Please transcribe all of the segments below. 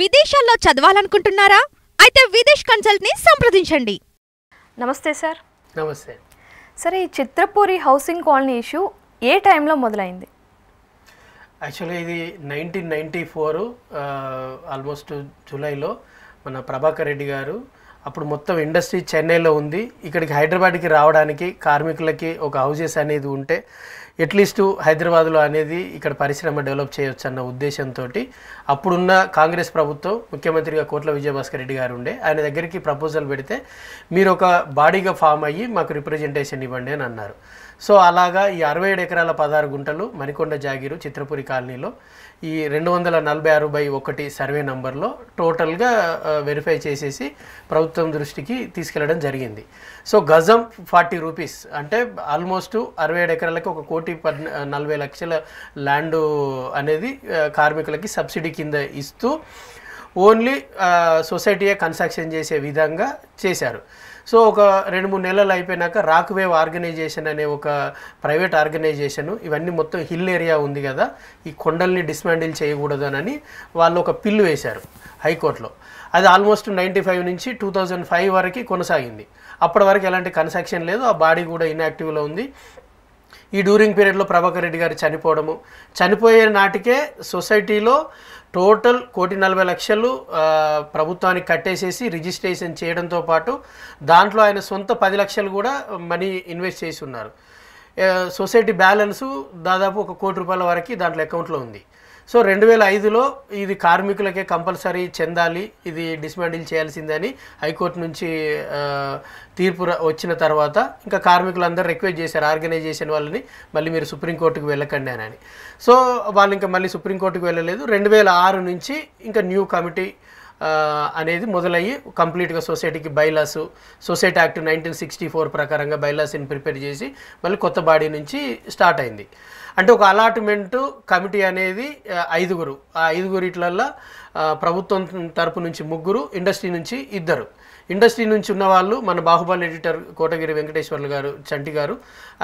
విదేశాల్లో చదవాలనుకుంటున్నారా అయితే విదేశ్ కన్సల్ట్ని సంప్రదించండి నమస్తే సార్ నమస్తే సరే ఈ చిత్రపూరి హౌసింగ్ కాలనీ ఇష్యూ ఏ టైంలో మొదలైంది యాక్చువల్గా ఇది నైన్టీన్ నైంటీ ఫోర్ ఆల్మోస్ట్ జూలైలో మన ప్రభాకర్ రెడ్డి గారు అప్పుడు మొత్తం ఇండస్ట్రీ చెన్నైలో ఉంది ఇక్కడికి హైదరాబాద్కి రావడానికి కార్మికులకి ఒక హౌజెస్ అనేది ఉంటే ఎట్లీస్ట్ హైదరాబాద్లో అనేది ఇక్కడ పరిశ్రమ డెవలప్ చేయొచ్చు అన్న ఉద్దేశంతో అప్పుడున్న కాంగ్రెస్ ప్రభుత్వం ముఖ్యమంత్రిగా కోట్ల విజయభాస్కర్ రెడ్డి గారు ఉండే ఆయన దగ్గరికి ప్రపోజల్ పెడితే మీరు ఒక బాడీగా ఫామ్ అయ్యి మాకు రిప్రజెంటేషన్ ఇవ్వండి అని అన్నారు సో అలాగా ఈ అరవై ఏడు ఎకరాల పదహారు గుంటలు మణికొండ జాగీరు చిత్రపురి కాలనీలో ఈ రెండు వందల నలభై ఆరు బై ఒకటి సర్వే నంబర్లో టోటల్గా వెరిఫై చేసేసి ప్రభుత్వం దృష్టికి తీసుకెళ్లడం జరిగింది సో గజం ఫార్టీ రూపీస్ అంటే ఆల్మోస్ట్ అరవై ఏడు ఎకరాలకి ఒక కోటి నలభై లక్షల ల్యాండ్ అనేది కార్మికులకి సబ్సిడీ కింద ఇస్తూ ఓన్లీ సొసైటీయే కన్స్ట్రక్షన్ చేసే విధంగా చేశారు సో ఒక రెండు మూడు నెలలు అయిపోయినాక వేవ్ ఆర్గనైజేషన్ అనే ఒక ప్రైవేట్ ఆర్గనైజేషన్ ఇవన్నీ మొత్తం హిల్ ఏరియా ఉంది కదా ఈ కొండల్ని డిస్మాండిల్ అని వాళ్ళు ఒక పిల్లు వేశారు హైకోర్టులో అది ఆల్మోస్ట్ నైంటీ ఫైవ్ నుంచి టూ థౌజండ్ ఫైవ్ వరకు కొనసాగింది అప్పటి వరకు ఎలాంటి కన్సక్షన్ లేదు ఆ బాడీ కూడా ఇన్యాక్టివ్లో ఉంది ఈ డ్యూరింగ్ పీరియడ్లో ప్రభాకర్ రెడ్డి గారు చనిపోవడము చనిపోయే నాటికే సొసైటీలో టోటల్ కోటి నలభై లక్షలు ప్రభుత్వానికి కట్టేసేసి రిజిస్ట్రేషన్ చేయడంతో పాటు దాంట్లో ఆయన సొంత పది లక్షలు కూడా మనీ ఇన్వెస్ట్ చేసి ఉన్నారు సొసైటీ బ్యాలెన్సు దాదాపు ఒక కోటి రూపాయల వరకు దాంట్లో అకౌంట్లో ఉంది సో రెండు వేల ఐదులో ఇది కార్మికులకే కంపల్సరీ చెందాలి ఇది డిస్మాండిల్ చేయాల్సిందని హైకోర్టు నుంచి తీర్పు వచ్చిన తర్వాత ఇంకా కార్మికులందరూ రిక్వెస్ట్ చేశారు ఆర్గనైజేషన్ వాళ్ళని మళ్ళీ మీరు సుప్రీంకోర్టుకు వెళ్ళకండి అని సో వాళ్ళు ఇంకా మళ్ళీ సుప్రీంకోర్టుకు వెళ్ళలేదు రెండు వేల ఆరు నుంచి ఇంకా న్యూ కమిటీ అనేది మొదలయ్యి కంప్లీట్గా సొసైటీకి bylaws society act nineteen sixty four ప్రకారంగా బైలాస్ని ప్రిపేర్ చేసి మళ్ళీ కొత్త బాడీ నుంచి స్టార్ట్ అయింది అంటే ఒక అలాట్మెంట్ కమిటీ అనేది ఐదుగురు ఆ ఐదుగురిట్లల్లో ప్రభుత్వం తరపు నుంచి ముగ్గురు ఇండస్ట్రీ నుంచి ఇద్దరు ఇండస్ట్రీ నుంచి ఉన్న వాళ్ళు మన బాహుబలి ఎడిటర్ కోటగిరి వెంకటేశ్వర్లు గారు చంటి గారు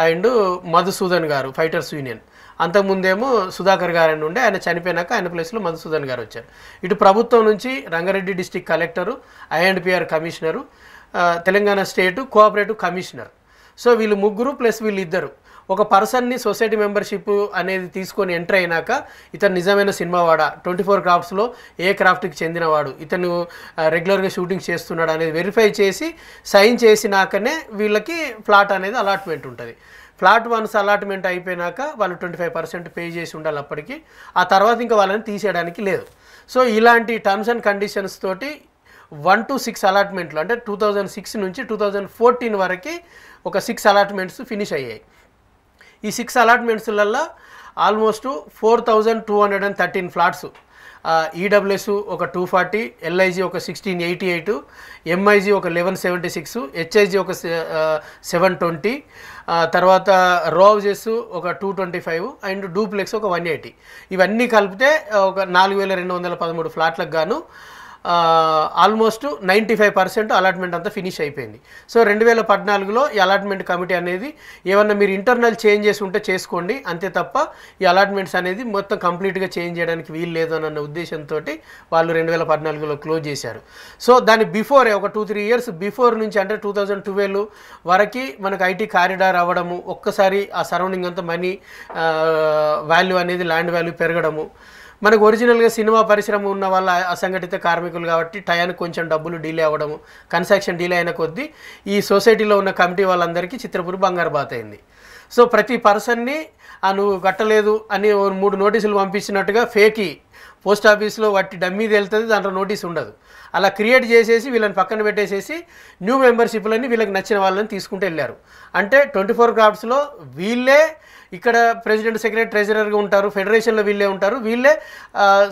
అండ్ మధుసూదన్ గారు ఫైటర్స్ యూనియన్ అంతకుముందేమో సుధాకర్ గారు అని ఉండే ఆయన చనిపోయినాక ఆయన ప్లేస్లో మధుసూదన్ గారు వచ్చారు ఇటు ప్రభుత్వం నుంచి Rangareddy district collector I and PR commissioner Telangana state cooperative commissioner so వీళ్ళు ముగ్గురు ప్లస్ వీళ్ళు ఇద్దరు ఒక పర్సన్ని సొసైటీ మెంబర్షిప్ అనేది తీసుకొని ఎంటర్ అయినాక ఇతను నిజమైన సినిమా వాడ ట్వంటీ ఫోర్ క్రాఫ్ట్స్లో ఏ క్రాఫ్ట్కి చెందినవాడు ఇతను రెగ్యులర్గా షూటింగ్ చేస్తున్నాడు అనేది వెరిఫై చేసి సైన్ చేసినాకనే వీళ్ళకి ఫ్లాట్ అనేది అలాట్మెంట్ ఉంటుంది ఫ్లాట్ వన్స్ అలాట్మెంట్ అయిపోయినాక వాళ్ళు ట్వంటీ ఫైవ్ పర్సెంట్ పే చేసి ఉండాలి అప్పటికి ఆ తర్వాత ఇంకా వాళ్ళని తీసేయడానికి లేదు సో ఇలాంటి టర్మ్స్ అండ్ కండిషన్స్ తోటి వన్ టు సిక్స్ అలాట్మెంట్లు అంటే టూ థౌజండ్ సిక్స్ నుంచి టూ థౌజండ్ ఫోర్టీన్ వరకు ఒక సిక్స్ అలాట్మెంట్స్ ఫినిష్ అయ్యాయి ఈ సిక్స్ అలాట్మెంట్స్లల్లో almost four thousand two hundred and thirteen flats EWS ఒక టూ ఫార్టీ ఎల్ఐజి ఒక సిక్స్టీన్ ఎయిటీ ఎయిట్ ఎంఐజి ఒక లెవెన్ సెవెంటీ సిక్స్ హెచ్ఐజి ఒక సెవెన్ ట్వంటీ తర్వాత రోజెస్ ఒక two twenty five and duplex ఒక వన్ ఎయిటీ ఇవన్నీ కలిపితే ఒక నాలుగు వేల రెండు వందల పదమూడు ఫ్లాట్లకు గాను almost ninety five percent allotment అంతా ఫినిష్ అయిపోయింది సో రెండు వేల పద్నాలుగులో ఈ అలాట్మెంట్ కమిటీ అనేది ఏమన్నా మీరు ఇంటర్నల్ చేంజెస్ ఉంటే చేసుకోండి అంతే తప్ప ఈ అలాట్మెంట్స్ అనేది మొత్తం కంప్లీట్గా చేంజ్ చేయడానికి వీలు లేదు అన్న ఉద్దేశంతో వాళ్ళు రెండు వేల పద్నాలుగులో క్లోజ్ చేశారు సో దాని బిఫోర్ ఒక టూ త్రీ ఇయర్స్ బిఫోర్ నుంచి అంటే టూ థౌజండ్ ట్వెల్వ్ వరకు మనకు ఐటీ కారిడార్ అవ్వడము ఒక్కసారి ఆ సరౌండింగ్ అంతా మనీ వాల్యూ అనేది ల్యాండ్ వాల్యూ పెరగడము మనకు ఒరిజినల్గా సినిమా పరిశ్రమ ఉన్న వాళ్ళ అసంఘటిత కార్మికులు కాబట్టి టయానికి కొంచెం డబ్బులు డిలే అవ్వడము కన్స్ట్రక్షన్ డీలే అయిన కొద్దీ ఈ సొసైటీలో ఉన్న కమిటీ వాళ్ళందరికీ చిత్రపూర్ బంగారు బాత్ అయింది సో ప్రతి పర్సన్ని నువ్వు కట్టలేదు అని మూడు నోటీసులు పంపించినట్టుగా ఫేకి పోస్ట్ ఆఫీస్లో వాటి డమ్మీ వెళ్తుంది దాంట్లో నోటీస్ ఉండదు అలా క్రియేట్ చేసేసి వీళ్ళని పక్కన పెట్టేసేసి న్యూ మెంబర్షిప్లన్నీ వీళ్ళకి నచ్చిన వాళ్ళని తీసుకుంటూ వెళ్ళారు అంటే ట్వంటీ ఫోర్ క్రాఫ్ట్స్లో వీళ్ళే ఇక్కడ ప్రెసిడెంట్ సెక్రటరీ ట్రెజరర్గా ఉంటారు ఫెడరేషన్లో వీళ్ళే ఉంటారు వీళ్ళే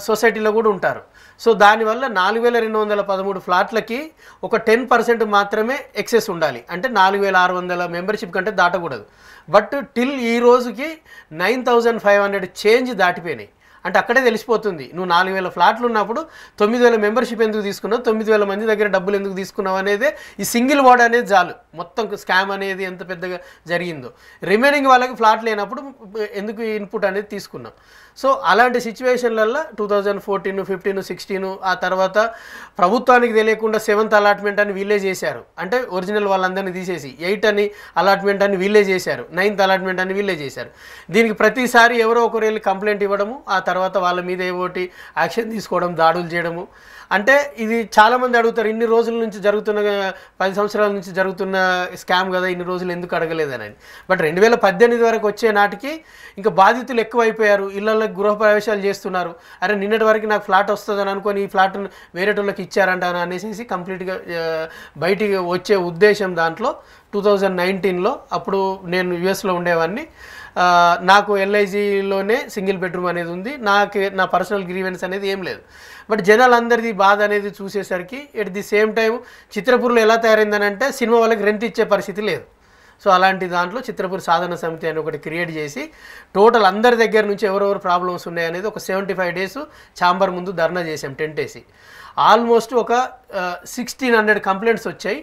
సొసైటీలో కూడా ఉంటారు సో దానివల్ల నాలుగు వేల రెండు వందల పదమూడు ఫ్లాట్లకి ఒక టెన్ పర్సెంట్ మాత్రమే ఎక్సెస్ ఉండాలి అంటే నాలుగు వేల ఆరు వందల మెంబర్షిప్ కంటే దాటకూడదు బట్ టిల్ ఈ రోజుకి nine thousand five hundred change దాటిపోయినాయి అంటే అక్కడే తెలిసిపోతుంది నువ్వు నాలుగు వేల ఫ్లాట్లు ఉన్నప్పుడు తొమ్మిది వేల మెంబర్షిప్ ఎందుకు తీసుకున్నావు తొమ్మిది వేల మంది దగ్గర డబ్బులు ఎందుకు తీసుకున్నావు అనేది ఈ సింగిల్ వార్డ్ అనేది చాలు మొత్తం స్కామ్ అనేది ఎంత పెద్దగా జరిగిందో రిమైనింగ్ వాళ్ళకి ఫ్లాట్ లేనప్పుడు ఎందుకు ఇన్పుట్ అనేది తీసుకున్నాం సో అలాంటి సిచ్యువేషన్లల్లో two thousand fourteen fifteen sixteen ఆ తర్వాత ప్రభుత్వానికి తెలియకుండా సెవెంత్ అలాట్మెంట్ అని వీళ్ళే చేశారు అంటే ఒరిజినల్ వాళ్ళందరినీ తీసేసి ఎయిట్ అని అలాట్మెంట్ అని వీళ్ళే చేశారు నైన్త్ అలాట్మెంట్ అని వీళ్ళే చేశారు దీనికి ప్రతిసారి ఎవరో ఒకరు వెళ్ళి కంప్లైంట్ ఇవ్వడము ఆ తర్వాత వాళ్ళ మీద ఏవోటి యాక్షన్ తీసుకోవడం దాడులు చేయడము అంటే ఇది చాలామంది అడుగుతారు ఇన్ని రోజుల నుంచి జరుగుతున్న పది సంవత్సరాల నుంచి జరుగుతున్న స్కామ్ కదా ఇన్ని రోజులు ఎందుకు అడగలేదని బట్ రెండు వేల పద్దెనిమిది వరకు వచ్చే నాటికి ఇంకా బాధితులు ఎక్కువైపోయారు ఇళ్లలో గృహప్రవేశాలు చేస్తున్నారు అరే నిన్నటి వరకు నాకు ఫ్లాట్ వస్తుందని అనుకొని ఈ ఫ్లాట్ను వేరేటోళ్ళకి ఇచ్చారంట అని అనేసి కంప్లీట్గా బయటికి వచ్చే ఉద్దేశం దాంట్లో టూ థౌజండ్ నైన్టీన్లో అప్పుడు నేను యుఎస్లో ఉండేవాడిని నాకు ఎల్ఐజీలోనే సింగిల్ బెడ్రూమ్ అనేది ఉంది నాకు నా పర్సనల్ గ్రీవెన్స్ అనేది ఏం లేదు బట్ జనాలందరిది బాధ అనేది చూసేసరికి ఎట్ ది సేమ్ టైం చిత్రపూర్లో ఎలా తయారైందని అంటే సినిమా వాళ్ళకి రెంట్ ఇచ్చే పరిస్థితి లేదు సో అలాంటి దాంట్లో చిత్రపూర్ సాధన సమితి అని ఒకటి క్రియేట్ చేసి టోటల్ అందరి దగ్గర నుంచి ఎవరెవరు ప్రాబ్లమ్స్ ఉన్నాయనేది ఒక సెవెంటీ ఫైవ్ డేస్ ఛాంబర్ ముందు ధర్నా చేసాం టెంట్ వేసి ఆల్మోస్ట్ ఒక సిక్స్టీన్ హండ్రెడ్ కంప్లైంట్స్ వచ్చాయి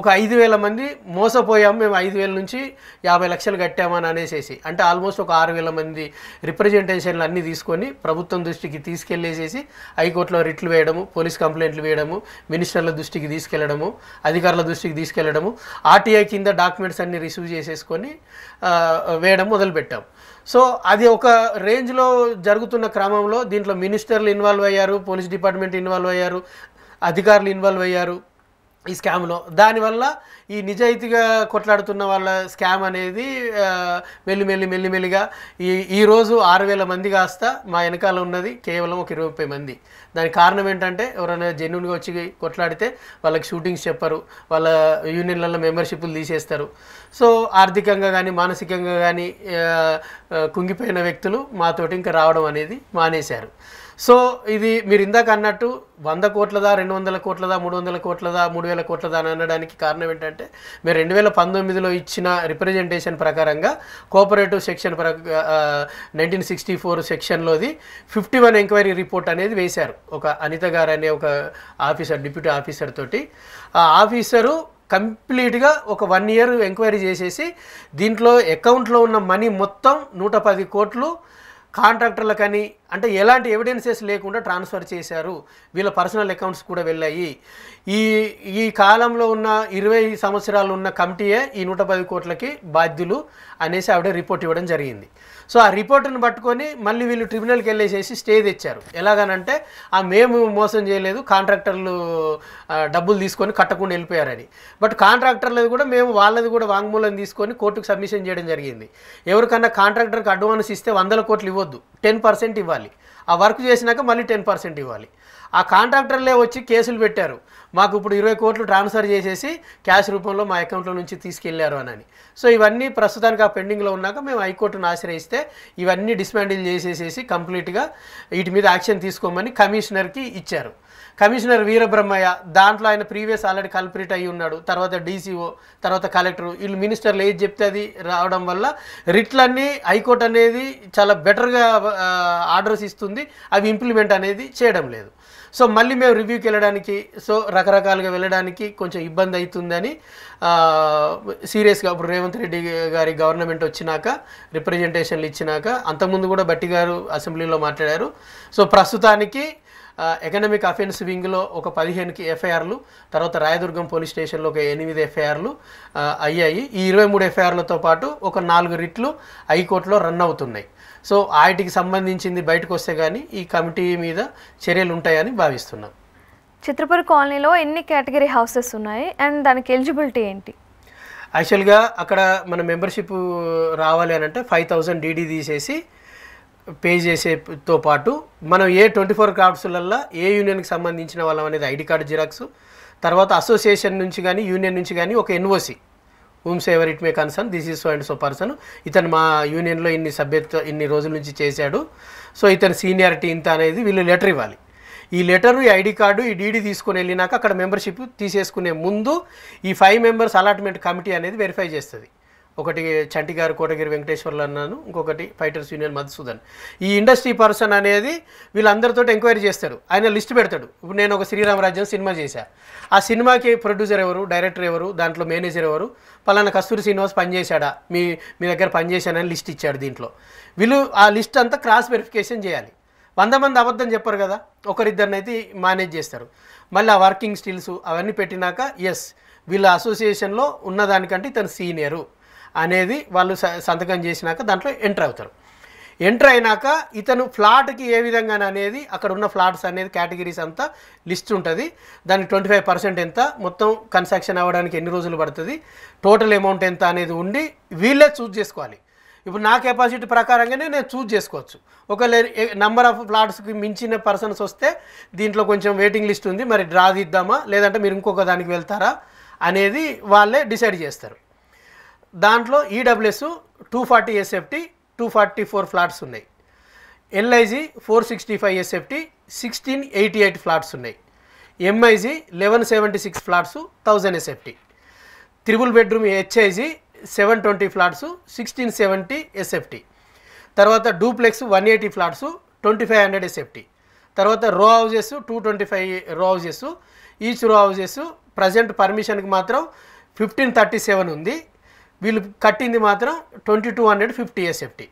ఒక ఐదు వేల మంది మోసపోయాము మేము ఐదు వేల నుంచి యాభై లక్షలు కట్టామని అనేసేసి అంటే ఆల్మోస్ట్ ఒక ఆరు వేల మంది రిప్రజెంటేషన్లు అన్నీ తీసుకొని ప్రభుత్వం దృష్టికి తీసుకెళ్లేసేసి హైకోర్టులో రిట్లు వేయడము పోలీస్ కంప్లైంట్లు వేయడము మినిస్టర్ల దృష్టికి తీసుకెళ్లడము అధికారుల దృష్టికి తీసుకెళ్లడము ఆర్టీఐ కింద డాక్యుమెంట్స్ అన్ని రిసీవ్ చేసేసుకొని వేయడం మొదలుపెట్టాం సో అది ఒక రేంజ్లో జరుగుతున్న క్రమంలో దీంట్లో మినిస్టర్లు ఇన్వాల్వ్ అయ్యారు పోలీస్ డిపార్ట్మెంట్ ఇన్వాల్వ్ అయ్యారు అధికారులు ఇన్వాల్వ్ అయ్యారు ఈ స్కామ్లో దానివల్ల ఈ నిజాయితీగా కొట్లాడుతున్న వాళ్ళ స్కామ్ అనేది మెల్లి మెల్లి మెల్లిమెల్లిగా ఈ ఈరోజు ఆరు వేల మంది కాస్త మా వెనకాల ఉన్నది కేవలం ఒక ఇరవై ముప్పై మంది దానికి కారణం ఏంటంటే ఎవరైనా జెన్యున్గా వచ్చి కొట్లాడితే వాళ్ళకి షూటింగ్స్ చెప్పరు వాళ్ళ యూనియన్లలో మెంబర్షిప్లు తీసేస్తారు సో ఆర్థికంగా కానీ మానసికంగా కానీ కుంగిపోయిన వ్యక్తులు మాతోటి ఇంకా రావడం అనేది మానేశారు సో ఇది మీరు ఇందాక అన్నట్టు వంద కోట్లదా రెండు వందల కోట్లదా మూడు వందల కోట్లదా మూడు వేల కోట్లదా అని అనడానికి కారణం ఏంటంటే మీరు రెండు వేల పంతొమ్మిదిలో ఇచ్చిన రిప్రజెంటేషన్ ప్రకారంగా కోఆపరేటివ్ సెక్షన్ ప్ర నైన్టీన్ సిక్స్టీ ఫోర్ సెక్షన్లోది ఫిఫ్టీ వన్ ఎంక్వైరీ రిపోర్ట్ అనేది వేశారు ఒక అనిత గారు అనే ఒక ఆఫీసర్ డిప్యూటీ ఆఫీసర్ తోటి ఆ ఆఫీసరు కంప్లీట్గా ఒక వన్ ఇయర్ ఎంక్వైరీ చేసేసి దీంట్లో అకౌంట్లో ఉన్న మనీ మొత్తం నూట పది కోట్లు కాంట్రాక్టర్లకని అంటే ఎలాంటి ఎవిడెన్సెస్ లేకుండా ట్రాన్స్ఫర్ చేశారు వీళ్ళ పర్సనల్ అకౌంట్స్ కూడా వెళ్ళాయి ఈ ఈ కాలంలో ఉన్న ఇరవై సంవత్సరాలు ఉన్న కమిటీయే ఈ నూట పది కోట్లకి బాధ్యులు అనేసి ఆవిడ రిపోర్ట్ ఇవ్వడం జరిగింది సో ఆ రిపోర్టును పట్టుకొని మళ్ళీ వీళ్ళు ట్రిబ్యునల్కి వెళ్ళేసేసి స్టే తెచ్చారు ఎలాగనంటే ఆ మేము మోసం చేయలేదు కాంట్రాక్టర్లు డబ్బులు తీసుకొని కట్టకుండా వెళ్ళిపోయారని బట్ కాంట్రాక్టర్లది కూడా మేము వాళ్ళది కూడా వాంగ్మూలం తీసుకొని కోర్టుకు సబ్మిషన్ చేయడం జరిగింది ఎవరికన్నా కాంట్రాక్టర్కి అడ్వాన్స్ ఇస్తే వందల కోట్లు ఇవ్వద్దు టెన్ పర్సెంట్ ఇవ్వాలి ఆ వర్క్ చేసినాక మళ్ళీ టెన్ పర్సెంట్ ఇవ్వాలి ఆ కాంట్రాక్టర్లే వచ్చి కేసులు పెట్టారు మాకు ఇప్పుడు ఇరవై కోట్లు ట్రాన్స్ఫర్ చేసేసి క్యాష్ రూపంలో మా అకౌంట్లో నుంచి తీసుకెళ్లారు అని సో ఇవన్నీ ప్రస్తుతానికి ఆ పెండింగ్లో ఉన్నాక మేము హైకోర్టును ఆశ్రయిస్తే ఇవన్నీ డిస్మాండిల్ చేసేసేసి కంప్లీట్గా వీటి మీద యాక్షన్ తీసుకోమని కమిషనర్కి ఇచ్చారు కమిషనర్ వీరబ్రహ్మయ్య దాంట్లో ఆయన ప్రీవియస్ ఆల్రెడీ కల్పరేట్ అయి ఉన్నాడు తర్వాత డీసీఓ తర్వాత కలెక్టర్ వీళ్ళు మినిస్టర్లు ఏది చెప్తే అది రావడం వల్ల రిట్లన్నీ హైకోర్టు అనేది చాలా బెటర్గా ఆర్డర్స్ ఇస్తుంది అవి ఇంప్లిమెంట్ అనేది చేయడం లేదు సో మళ్ళీ మేము రివ్యూకి వెళ్ళడానికి సో రకరకాలుగా వెళ్ళడానికి కొంచెం ఇబ్బంది అవుతుందని సీరియస్గా అప్పుడు రేవంత్ రెడ్డి గారి గవర్నమెంట్ వచ్చినాక రిప్రజెంటేషన్లు ఇచ్చినాక అంతకుముందు కూడా బట్టి గారు అసెంబ్లీలో మాట్లాడారు సో ప్రస్తుతానికి ఎకనామిక్ అఫెన్స్ వింగ్లో ఒక పదిహేనుకి ఎఫ్ఐఆర్లు తర్వాత రాయదుర్గం పోలీస్ స్టేషన్లో ఒక ఎనిమిది ఎఫ్ఐఆర్లు అయ్యాయి ఈ ఇరవై మూడు ఎఫ్ఐఆర్లతో పాటు ఒక నాలుగు రిట్లు హైకోర్టులో రన్ అవుతున్నాయి సో వాటికి సంబంధించింది బయటకు వస్తే కానీ ఈ కమిటీ మీద చర్యలు ఉంటాయని భావిస్తున్నాం చిత్రపూర్ కాలనీలో ఎన్ని కేటగిరీ హౌసెస్ ఉన్నాయి అండ్ దానికి ఎలిజిబిలిటీ ఏంటి యాక్చువల్గా అక్కడ మన మెంబర్షిప్ రావాలి అని అంటే ఫైవ్ థౌజండ్ డీడీ తీసేసి పే చేసేతో పాటు మనం ఏ ట్వంటీ ఫోర్ క్రాఫ్ట్స్లల్లో ఏ యూనియన్కి సంబంధించిన వాళ్ళం అనేది ఐడి కార్డు జిరాక్స్ తర్వాత అసోసియేషన్ నుంచి కానీ యూనియన్ నుంచి కానీ ఒక NOC whomsoever it may concern this is so and so person ఇతను మా యూనియన్లో ఇన్ని సభ్యత్వ ఇన్ని రోజుల నుంచి చేశాడు సో ఇతని సీనియారిటీ ఇంత అనేది వీళ్ళు లెటర్ ఇవ్వాలి ఈ లెటర్ ఈ ఐడి కార్డు ఈ డీడీ తీసుకుని వెళ్ళినాక అక్కడ మెంబర్షిప్ తీసేసుకునే ముందు ఈ ఫైవ్ మెంబర్స్ అలాట్మెంట్ కమిటీ అనేది వెరిఫై చేస్తుంది ఒకటి చంటిగారు కోటగిరి వెంకటేశ్వర్లు అన్నాను ఇంకొకటి ఫైటర్స్ యూనియన్ మధుసూదన్ ఈ ఇండస్ట్రీ పర్సన్ అనేది వీళ్ళందరితో ఎంక్వైరీ చేస్తాడు ఆయన లిస్ట్ పెడతాడు ఇప్పుడు నేను ఒక శ్రీరామరాజ్యం సినిమా చేశా ఆ సినిమాకి ప్రొడ్యూసర్ ఎవరు డైరెక్టర్ ఎవరు దాంట్లో మేనేజర్ ఎవరు పలానా కస్తూరి శ్రీనివాస్ పనిచేశాడా మీ మీ దగ్గర పనిచేశానని లిస్ట్ ఇచ్చాడు దీంట్లో వీళ్ళు ఆ లిస్ట్ అంతా క్రాస్ వెరిఫికేషన్ చేయాలి వంద మంది అబద్ధం చెప్పారు కదా ఒకరిద్దరినైతే మేనేజ్ చేస్తారు మళ్ళీ ఆ వర్కింగ్ స్టిల్స్ అవన్నీ పెట్టినాక ఎస్ వీళ్ళ అసోసియేషన్లో ఉన్నదానికంటే ఇతను సీనియరు అనేది వాళ్ళు సంతకం చేసినాక దాంట్లో ఎంటర్ అవుతారు ఎంటర్ అయినాక ఇతను ఫ్లాట్కి ఏ విధంగా అనేది అక్కడ ఉన్న ఫ్లాట్స్ అనేది కేటగిరీస్ అంతా లిస్ట్ ఉంటుంది దానికి ట్వంటీ ఫైవ్ పర్సెంట్ ఎంత మొత్తం కన్స్ట్రక్షన్ అవ్వడానికి ఎన్ని రోజులు పడుతుంది టోటల్ అమౌంట్ ఎంత అనేది ఉండి వీళ్ళే చూజ్ చేసుకోవాలి ఇప్పుడు నా కెపాసిటీ ప్రకారంగానే నేను చూజ్ చేసుకోవచ్చు ఒకవేళ నెంబర్ ఆఫ్ ఫ్లాట్స్కి మించిన పర్సన్స్ వస్తే దీంట్లో కొంచెం వెయిటింగ్ లిస్ట్ ఉంది మరి డ్రా తీద్దామా లేదంటే మీరు ఇంకొక దానికి వెళ్తారా అనేది వాళ్ళే డిసైడ్ చేస్తారు దాంట్లో EWS two forty SFT two forty four flats ఉన్నాయి LIG four sixty five SFT sixteen eighty eight flats ఉన్నాయి MIG eleven seventy six flats thousand SFT triple bedroom HIG seven twenty flats sixteen seventy SFT తర్వాత duplex one eighty flats twenty five hundred SFT తర్వాత row houses two twenty five row houses each row houses present పర్మిషన్కి మాత్రం fifteen thirty seven ఉంది వీళ్ళు కట్టింది మాత్రం twenty two hundred fifty SFT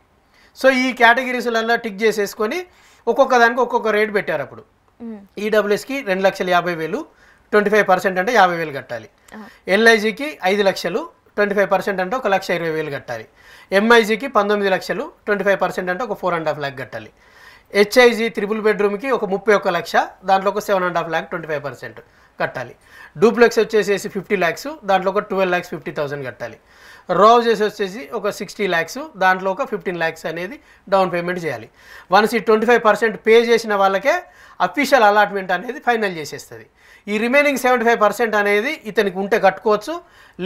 so ఈ కేటగిరీస్లలో టిక్ చేసేసుకొని ఒక్కొక్క దానికి ఒక్కొక్క రేట్ పెట్టారు అప్పుడు ఈడబ్ల్యూఎస్కి రెండు లక్షల యాభై వేలు ట్వంటీ ఫైవ్ పర్సెంట్ అంటే యాభై వేలు కట్టాలి ఎల్ఐజీకి ఐదు లక్షలు ట్వంటీ ఫైవ్ పర్సెంట్ అంటే ఒక లక్ష ఇరవై వేలు కట్టాలి ఎంఐజీకి పంతొమ్మిది లక్షలు ట్వంటీ ఫైవ్ పర్సెంట్ అంటే ఒక ఫోర్ అండ్ హాఫ్ ల్యాక్ కట్టాలి హెచ్ఐజీ త్రిపుల్ బెడ్రూమ్కి ఒక ముప్పై ఒక్క లక్ష దాంట్లో ఒక seven and half lakh twenty five percent కట్టాలి డూప్లెక్స్ వచ్చేసేసి ఫిఫ్టీ ల్యాక్స్ దాంట్లో ఒక ట్వెల్వ్ ల్యాక్స్ ఫిఫ్టీ థౌసండ్ కట్టాలి రోజెస్ చేసి వచ్చేసి ఒక సిక్స్టీ ల్యాక్స్ దాంట్లో ఒక ఫిఫ్టీన్ ల్యాక్స్ అనేది డౌన్ పేమెంట్ చేయాలి వన్స్ ఈ ట్వంటీ ఫైవ్ పర్సెంట్ పే చేసిన వాళ్ళకే అఫీషియల్ అలాట్మెంట్ అనేది ఫైనల్ చేసేస్తుంది ఈ రిమైనింగ్ సెవెంటీ ఫైవ్ పర్సెంట్ అనేది ఇతనికి ఉంటే కట్టుకోవచ్చు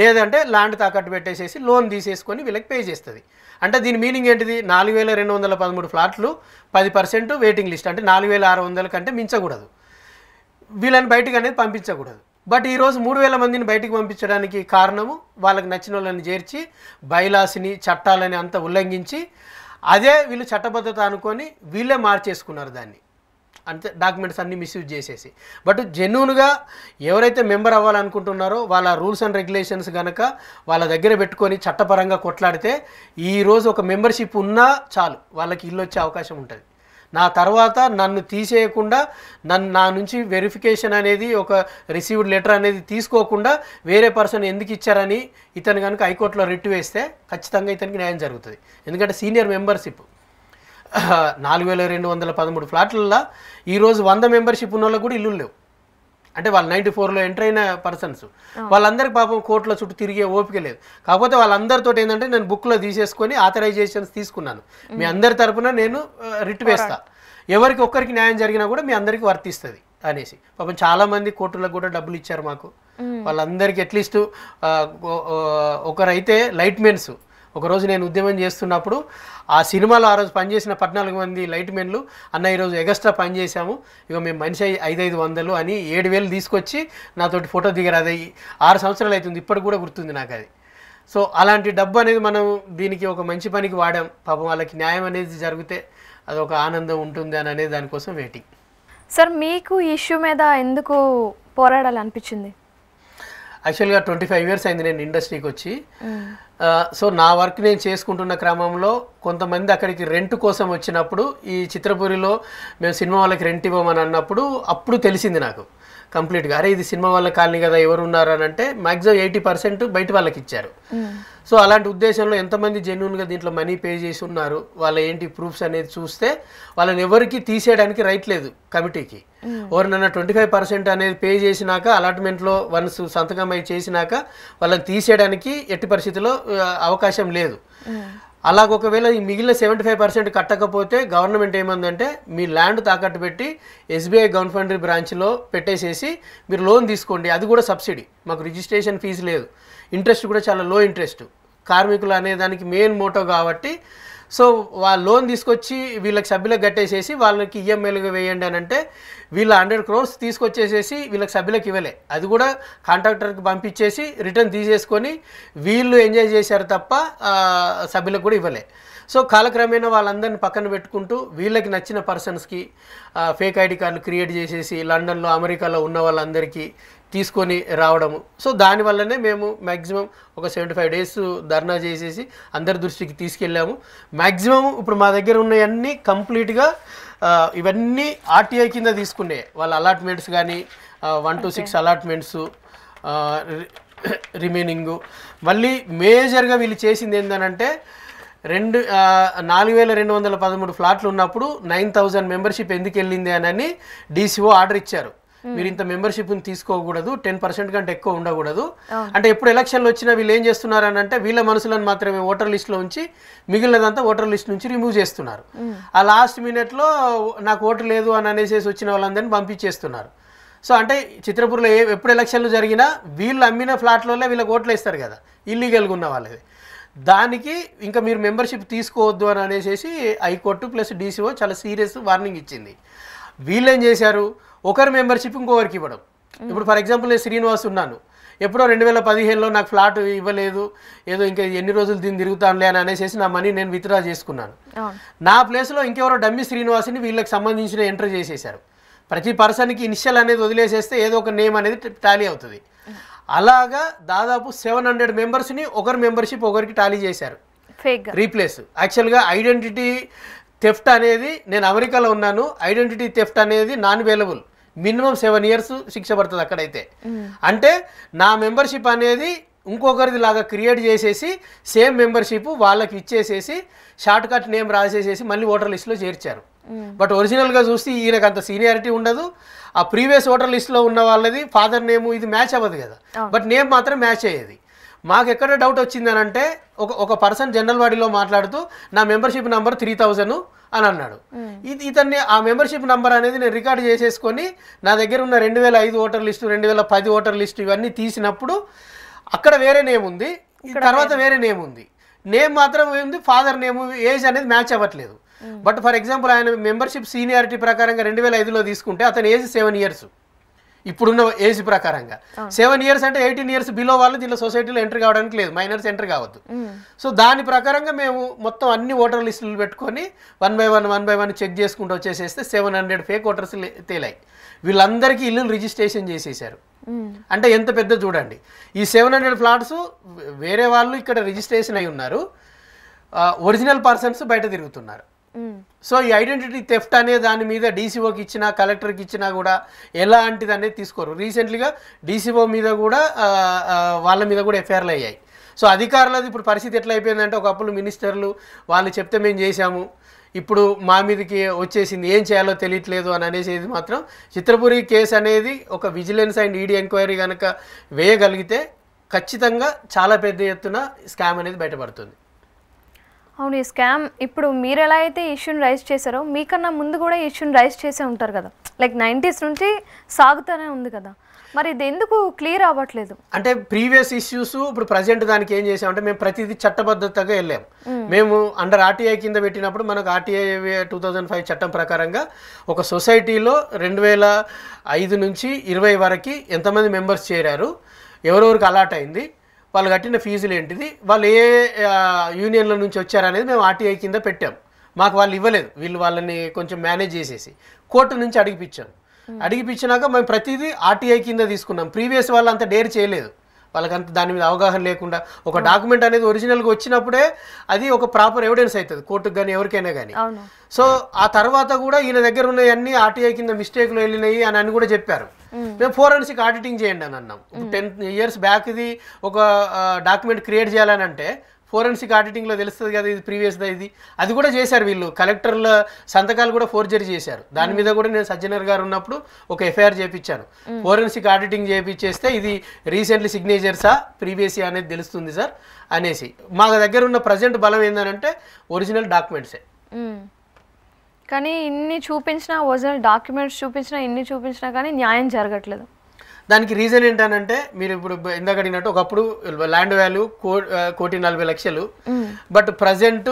లేదంటే ల్యాండ్ తాకట్టు పెట్టేసేసి లోన్ తీసేసుకొని వీళ్ళకి పే చేస్తుంది అంటే దీని మీనింగ్ ఏంటిది నాలుగు వేల రెండు వందల పదమూడు ఫ్లాట్లు పది పర్సెంట్ వెయిటింగ్ లిస్ట్ అంటే నాలుగు వేల ఆరు వందల కంటే మించకూడదు వీళ్ళని బయటకు అనేది పంపించకూడదు బట్ ఈరోజు మూడు వేల మందిని బయటకు పంపించడానికి కారణము వాళ్ళకి నచ్చిన వాళ్ళని చేర్చి బైలాసిని చట్టాలని అంతా ఉల్లంఘించి అదే వీళ్ళు చట్టబద్ధత అనుకొని వీళ్ళే మార్చేసుకున్నారు దాన్ని అంతే డాక్యుమెంట్స్ అన్నీ మిస్యూజ్ చేసేసి బట్ జెన్యున్గా ఎవరైతే మెంబర్ అవ్వాలనుకుంటున్నారో వాళ్ళ రూల్స్ అండ్ రెగ్యులేషన్స్ కనుక వాళ్ళ దగ్గర పెట్టుకొని చట్టపరంగా కొట్లాడితే ఈరోజు ఒక మెంబర్షిప్ ఉన్నా చాలు వాళ్ళకి ఇల్లు వచ్చే అవకాశం ఉంటుంది నా తర్వాత నన్ను తీసేయకుండా నన్ను నా నుంచి వెరిఫికేషన్ అనేది ఒక రిసీవ్డ్ లెటర్ అనేది తీసుకోకుండా వేరే పర్సన్ ఎందుకు ఇచ్చారని ఇతను కనుక హైకోర్టులో రిట్ వేస్తే ఖచ్చితంగా ఇతనికి న్యాయం జరుగుతుంది ఎందుకంటే సీనియర్ మెంబర్షిప్ నాలుగు వేల రెండు వందల పదమూడు ఫ్లాట్లలో ఈరోజు వంద మెంబర్షిప్ ఉన్న వాళ్ళకి కూడా ఇల్లు లేవు అంటే వాళ్ళు నైన్టీ ఫోర్లో ఎంటర్ అయిన పర్సన్స్ వాళ్ళందరికీ పాపం కోర్టులో చుట్టూ తిరిగే ఓపిక లేదు కాకపోతే వాళ్ళందరితో ఏంటంటే నేను బుక్లో తీసేసుకొని ఆథరైజేషన్స్ తీసుకున్నాను మీ అందరి తరపున నేను రిట్ వేస్తా ఎవరికి ఒక్కరికి న్యాయం జరిగినా కూడా మీ అందరికీ వర్తిస్తుంది అనేసి పాపం చాలామంది కోర్టులకు కూడా డబ్బులు ఇచ్చారు మాకు వాళ్ళందరికీ అట్లీస్ట్ ఒకరైతే లైట్ మెన్స్ ఒకరోజు నేను ఉద్యమం చేస్తున్నప్పుడు ఆ సినిమాలో ఆ రోజు పనిచేసిన పద్నాలుగు మంది లైట్ మెన్లు అన్న ఈరోజు ఎగస్ట్రా పనిచేసాము ఇక మేము మనిషి ఐదైదు వందలు అని ఏడు వేలు తీసుకొచ్చి నాతోటి ఫోటో దిగారు అది ఆరు సంవత్సరాలు అవుతుంది ఇప్పటికి కూడా గుర్తుంది నాకు అది సో అలాంటి డబ్బు అనేది మనం దీనికి ఒక మంచి పనికి వాడాం పాపం వాళ్ళకి న్యాయం అనేది జరిగితే అది ఒక ఆనందం ఉంటుంది అని అనేది దానికోసం వెయిటింగ్ సార్ మీకు ఈ ఇష్యూ మీద ఎందుకు పోరాడాలనిపించింది యాక్చువల్గా ట్వంటీ ఫైవ్ ఇయర్స్ అయింది నేను ఇండస్ట్రీకి వచ్చి సో నా వర్క్ నేను చేసుకుంటున్న క్రమంలో కొంతమంది అక్కడికి రెంట్ కోసం వచ్చినప్పుడు ఈ చిత్రపూరిలో మేము సినిమా వాళ్ళకి రెంట్ ఇవ్వమని అన్నప్పుడు అప్పుడు తెలిసింది నాకు కంప్లీట్గా అరే ఇది సినిమా వాళ్ళ కాలనీ కదా ఎవరు ఉన్నారు అని అంటే మ్యాక్సిమం ఎయిటీ పర్సెంట్ బయట వాళ్ళకి ఇచ్చారు సో అలాంటి ఉద్దేశంలో ఎంతమంది జెన్యున్గా దీంట్లో మనీ పే చేసి ఉన్నారు వాళ్ళ ఏంటి ప్రూఫ్స్ అనేది చూస్తే వాళ్ళని ఎవరికి తీసేయడానికి రైట్ లేదు కమిటీకి నన్న ట్వంటీ ఫైవ్ పర్సెంట్ అనేది పే చేసినాక అలాట్మెంట్లో వన్స్ సంతకం అయి చేసినాక వాళ్ళని తీసేయడానికి ఎట్టి పరిస్థితిలో అవకాశం లేదు అలాగ ఒకవేళ ఈ మిగిలిన సెవెంటీ ఫైవ్ పర్సెంట్ కట్టకపోతే గవర్నమెంట్ ఏమందంటే మీ ల్యాండ్ తాకట్టు పెట్టి ఎస్బీఐ గవర్నఫండరీ బ్రాంచ్లో పెట్టేసేసి మీరు లోన్ తీసుకోండి అది కూడా సబ్సిడీ మాకు రిజిస్ట్రేషన్ ఫీజు లేదు ఇంట్రెస్ట్ కూడా చాలా లో ఇంట్రెస్ట్ కార్మికులు అనే దానికి మెయిన్ మోటో కాబట్టి సో వాళ్ళు లోన్ తీసుకొచ్చి వీళ్ళకి సభ్యులకు కట్టేసేసి వాళ్ళకి ఈఎంఐలుగా వేయండి అని అంటే వీళ్ళ హండ్రెడ్ క్రోర్స్ తీసుకొచ్చేసేసి వీళ్ళకి సభ్యులకు ఇవ్వలే అది కూడా కాంట్రాక్టర్కి పంపించేసి రిటర్న్ తీసేసుకొని వీళ్ళు ఎంజాయ్ చేశారు తప్ప సభ్యులకు కూడా ఇవ్వలే సో కాలక్రమేణా వాళ్ళందరిని పక్కన పెట్టుకుంటూ వీళ్ళకి నచ్చిన పర్సన్స్కి ఫేక్ ఐడి కార్డులు క్రియేట్ చేసేసి లండన్లో అమెరికాలో ఉన్న వాళ్ళందరికీ తీసుకొని రావడము సో దానివల్లనే మేము మ్యాక్సిమం ఒక సెవెంటీ ఫైవ్ డేస్ ధర్నా చేసేసి అందరి దృష్టికి తీసుకెళ్ళాము మ్యాక్సిమం ఇప్పుడు మా దగ్గర ఉన్నవన్నీ కంప్లీట్గా ఇవన్నీ ఆర్టీఐ కింద తీసుకునే వాళ్ళ అలాట్మెంట్స్ కానీ one two six allotments remaining మళ్ళీ మేజర్గా వీళ్ళు చేసింది ఏంటంటే రెండు నాలుగు వేల రెండు వందల పదమూడు ఫ్లాట్లు ఉన్నప్పుడు నైన్ థౌజండ్ మెంబర్షిప్ ఎందుకు వెళ్ళింది అని డీసీఓ ఆర్డర్ ఇచ్చారు మీరు ఇంత మెంబర్షిప్ తీసుకోకూడదు టెన్ పర్సెంట్ కంటే ఎక్కువ ఉండకూడదు అంటే ఎప్పుడు ఎలక్షన్లు వచ్చినా వీళ్ళు ఏం చేస్తున్నారు అని అంటే వీళ్ళ మనుషులను మాత్రమే ఓటర్ లిస్ట్లో ఉంచి మిగిలినదంతా ఓటర్ లిస్ట్ నుంచి రిమూవ్ చేస్తున్నారు ఆ లాస్ట్ మినిట్లో నాకు ఓటు లేదు అని అనేసేసి వచ్చిన వాళ్ళందరినీ పంపించేస్తున్నారు సో అంటే చిత్రపూర్లో ఎప్పుడు ఎలక్షన్లు జరిగినా వీళ్ళు అమ్మిన ఫ్లాట్లలో వీళ్ళకి ఓట్లు వేస్తారు కదా ఇల్లీగల్గా ఉన్న వాళ్ళది దానికి ఇంకా మీరు మెంబర్షిప్ తీసుకోవద్దు అని అనేసి హైకోర్టు ప్లస్ డీసీఓ చాలా సీరియస్ వార్నింగ్ ఇచ్చింది వీళ్ళేం చేశారు ఒకరి మెంబర్షిప్ ఇంకొకరికి ఇవ్వడం ఇప్పుడు ఫర్ ఎగ్జాంపుల్ నేను శ్రీనివాస్ ఉన్నాను ఎప్పుడో రెండు వేల పదిహేనులో నాకు ఫ్లాట్ ఇవ్వలేదు ఏదో ఇంకా ఎన్ని రోజులు దీన్ని తిరుగుతానులే అని అనేసి నా మనీ నేను విత్డ్రా చేసుకున్నాను నా ప్లేస్లో ఇంకెవరో డమ్మి శ్రీనివాస్ని వీళ్ళకి సంబంధించిన ఎంటర్ చేసేసారు ప్రతి పర్సన్కి ఇనిషియల్ అనేది వదిలేసేస్తే ఏదో ఒక నేమ్ అనేది టాలీ అవుతుంది అలాగా దాదాపు సెవెన్ హండ్రెడ్ మెంబర్స్ని ఒకరి మెంబర్షిప్ ఒకరికి టాలీ చేశారు రీప్లేస్ యాక్చువల్గా ఐడెంటిటీ థెఫ్ట్ అనేది నేను అమెరికాలో ఉన్నాను ఐడెంటిటీ థెఫ్ట్ అనేది non available minimum seven years శిక్ష పడుతుంది అక్కడైతే hmm. అంటే నా మెంబర్షిప్ అనేది ఇంకొకరిది లాగా క్రియేట్ చేసేసి సేమ్ మెంబర్షిప్ వాళ్ళకి ఇచ్చేసేసి షార్ట్ కట్ నేమ్ రాసేసేసి మళ్ళీ ఓటర్ లిస్టులో చేర్చారు బట్ hmm. ఒరిజినల్గా చూస్తే ఈయనకు అంత సీనియారిటీ ఉండదు ఆ ప్రీవియస్ ఓటర్ లిస్ట్లో ఉన్న వాళ్ళది ఫాదర్ నేమ్ ఇది మ్యాచ్ అవ్వదు కదా బట్ నేమ్ మాత్రం మ్యాచ్ అయ్యేది మాకు ఎక్కడ డౌట్ వచ్చింది అని అంటే ఒక ఒక పర్సన్ జనరల్ బాడీలో మాట్లాడుతూ నా మెంబర్షిప్ నంబర్ త్రీ థౌజండ్ అని అన్నాడు hmm. ఇతన్ని ఆ మెంబర్షిప్ నంబర్ అనేది నేను రికార్డ్ చేసేసుకొని నా దగ్గర ఉన్న రెండు వేల ఐదు ఓటర్ లిస్టు రెండు వేల పది ఓటర్ లిస్టు ఇవన్నీ తీసినప్పుడు అక్కడ వేరే నేమ్ ఉంది తర్వాత వేరే నేమ్ ఉంది నేమ్ మాత్రం ఏముంది ఫాదర్ నేమ్ ఏజ్ అనేది మ్యాచ్ అవ్వట్లేదు బట్ ఫర్ ఎగ్జాంపుల్ ఆయన మెంబర్షిప్ సీనియారిటీ ప్రకారంగా రెండు వేల ఐదులో తీసుకుంటే అతని ఏజ్ సెవెన్ ఇయర్స్ ఇప్పుడున్న ఏజ్ ప్రకారంగా సెవెన్ ah. ఇయర్స్ అంటే ఎయిటీన్ ఇయర్స్ బిలో వాళ్ళు దీనిలో సొసైటీలో ఎంటర్ కావడానికి లేదు మైనర్స్ ఎంటర్ కావద్దు సో hmm. దాని ప్రకారంగా మేము మొత్తం అన్ని ఓటర్ లిస్టులు పెట్టుకొని one by one one by one check చేసుకుంటూ వచ్చేసేస్తే సెవెన్ హండ్రెడ్ ఫేక్ ఓటర్స్ తేలాయి వీళ్ళందరికీ ఇల్లు రిజిస్ట్రేషన్ చేసేసారు hmm. అంటే ఎంత పెద్ద చూడండి ఈ సెవెన్ హండ్రెడ్ ఫ్లాట్స్ వేరే వాళ్ళు ఇక్కడ రిజిస్ట్రేషన్ అయి ఉన్నారు ఒరిజినల్ పర్సన్స్ బయట తిరుగుతున్నారు సో hmm. ఈ ఐడెంటిటీ థెఫ్ట్ అనే దాని మీద డీసీఓకి ఇచ్చినా కలెక్టర్కి ఇచ్చినా కూడా ఎలాంటిది అనేది తీసుకోరు రీసెంట్లీగా డీసీఓ మీద కూడా వాళ్ళ మీద కూడా ఎఫ్ఐఆర్లు అయ్యాయి సో అధికారులది ఇప్పుడు పరిస్థితి ఎట్లా అయిపోయిందంటే ఒకప్పుడు మినిస్టర్లు వాళ్ళు చెప్తే మేము చేశాము ఇప్పుడు మా మీదకి వచ్చేసింది ఏం చేయాలో తెలియట్లేదు అని అనేసేది మాత్రం చిత్రపురి కేసు అనేది ఒక విజిలెన్స్ అండ్ ఈడీ ఎంక్వైరీ కనుక వేయగలిగితే ఖచ్చితంగా చాలా పెద్ద ఎత్తున స్కామ్ అనేది బయటపడుతుంది అవును ఈ స్కామ్ ఇప్పుడు మీరు ఎలా అయితే ఇష్యూని రైజ్ చేశారో మీకన్నా ముందు కూడా ఇష్యూని రైజ్ చేసే ఉంటారు కదా లైక్ నైంటీస్ నుంచి సాగుతూనే ఉంది కదా మరి ఇది ఎందుకు క్లియర్ అవ్వట్లేదు అంటే ప్రీవియస్ ఇష్యూస్ ఇప్పుడు ప్రజెంట్ దానికి ఏం చేసామంటే మేము ప్రతిదీ చట్టబద్ధతగా వెళ్ళాము మేము అండర్ ఆర్టీఐ కింద పెట్టినప్పుడు మనకు ఆర్టీఐ టూ థౌజండ్ ఫైవ్ చట్టం ప్రకారంగా ఒక సొసైటీలో రెండు వేల ఐదు నుంచి ఇరవై వరకు ఎంతమంది మెంబర్స్ చేరారు ఎవరెవరికి అలాట్ అయింది వాళ్ళు కట్టిన ఫీజులు ఏంటిది వాళ్ళు ఏ యూనియన్ల నుంచి వచ్చారనేది మేము ఆర్టీఐ కింద పెట్టాం మాకు వాళ్ళు ఇవ్వలేదు వీళ్ళు వాళ్ళని కొంచెం మేనేజ్ చేసేసి కోర్టు నుంచి అడిగిపించాం అడిగిపించినాక మేము ప్రతిదీ ఆర్టీఐ కింద తీసుకున్నాం ప్రీవియస్ వాళ్ళు అంత డేర్ చేయలేదు వాళ్ళకంత దాని మీద అవగాహన లేకుండా ఒక డాక్యుమెంట్ అనేది ఒరిజినల్గా వచ్చినప్పుడే అది ఒక ప్రాపర్ ఎవిడెన్స్ అవుతుంది కోర్టుకు కానీ ఎవరికైనా కానీ సో ఆ తర్వాత కూడా ఈయన దగ్గర ఉన్నాయన్నీ ఆర్టీఐ కింద మిస్టేక్లు వెళ్ళినాయి అని అని కూడా చెప్పారు మేము ఫోరెన్సిక్ ఆడిటింగ్ చేయండి అని అన్నాం టెన్ ఇయర్స్ బ్యాక్ది ఒక డాక్యుమెంట్ క్రియేట్ చేయాలని అంటే ఫోరెన్సిక్ ఆడిటింగ్లో తెలుస్తుంది కదా ఇది ప్రీవియస్దా ఇది అది కూడా చేశారు వీళ్ళు కలెక్టర్ల సంతకాలు కూడా ఫోర్జరీ చేశారు దాని మీద కూడా నేను సజ్జనర్ గారు ఉన్నప్పుడు ఒక ఎఫ్ఐఆర్ చేయించాను ఫోరెన్సిక్ ఆడిటింగ్ చేయించేస్తే ఇది రీసెంట్లీ సిగ్నేచర్సా ప్రీవియస్ అనేది తెలుస్తుంది సార్ అనేసి మా దగ్గర ఉన్న ప్రజెంట్ బలం ఏంటంటే ఒరిజినల్ డాక్యుమెంట్సే కానీ ఇన్ని చూపించినా ఒరిజినల్ డాక్యుమెంట్స్ చూపించినా ఇన్ని చూపించినా కానీ న్యాయం జరగట్లేదు దానికి రీజన్ ఏంటనంటే మీరు ఇప్పుడు ఇందాక అడిగినట్టు ఒకప్పుడు ల్యాండ్ వాల్యూ కోటి నలభై లక్షలు బట్ ప్రజెంట్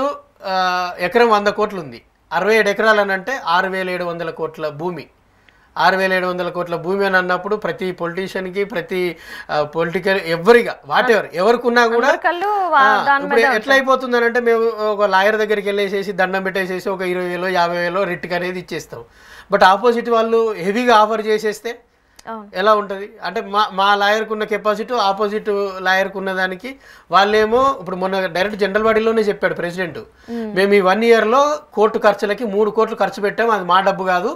ఎకరం వంద కోట్లు ఉంది అరవై ఏడు ఎకరాలు అని అంటే ఆరు వేల ఏడు వందల కోట్ల భూమి ఆరు వేల ఏడు వందల కోట్ల భూమి అని అన్నప్పుడు ప్రతి పొలిటీషియన్కి ప్రతి పొలిటికల్ ఎవరిగా వాట్ ఎవరు ఎవరికున్నా కూడా ఇప్పుడు ఎట్లా అయిపోతుంది అని అంటే మేము ఒక లాయర్ దగ్గరికి వెళ్ళేసేసి దండం పెట్టేసేసి ఒక ఇరవై వేలో యాభై వేలో రిట్కి అనేది ఇచ్చేస్తాం బట్ ఆపోజిట్ వాళ్ళు హెవీగా ఆఫర్ చేసేస్తే ఎలా ఉంటుంది అంటే మా మా లాయర్కు ఉన్న కెపాసిటీ ఆపోజిట్ లాయర్కు ఉన్న దానికి వాళ్ళేమో ఇప్పుడు మొన్న డైరెక్ట్ జనరల్ బాడీలోనే చెప్పాడు ప్రెసిడెంట్ మేము ఈ వన్ ఇయర్లో కోర్టు ఖర్చులకి మూడు కోట్లు ఖర్చు పెట్టాము అది మా డబ్బు కాదు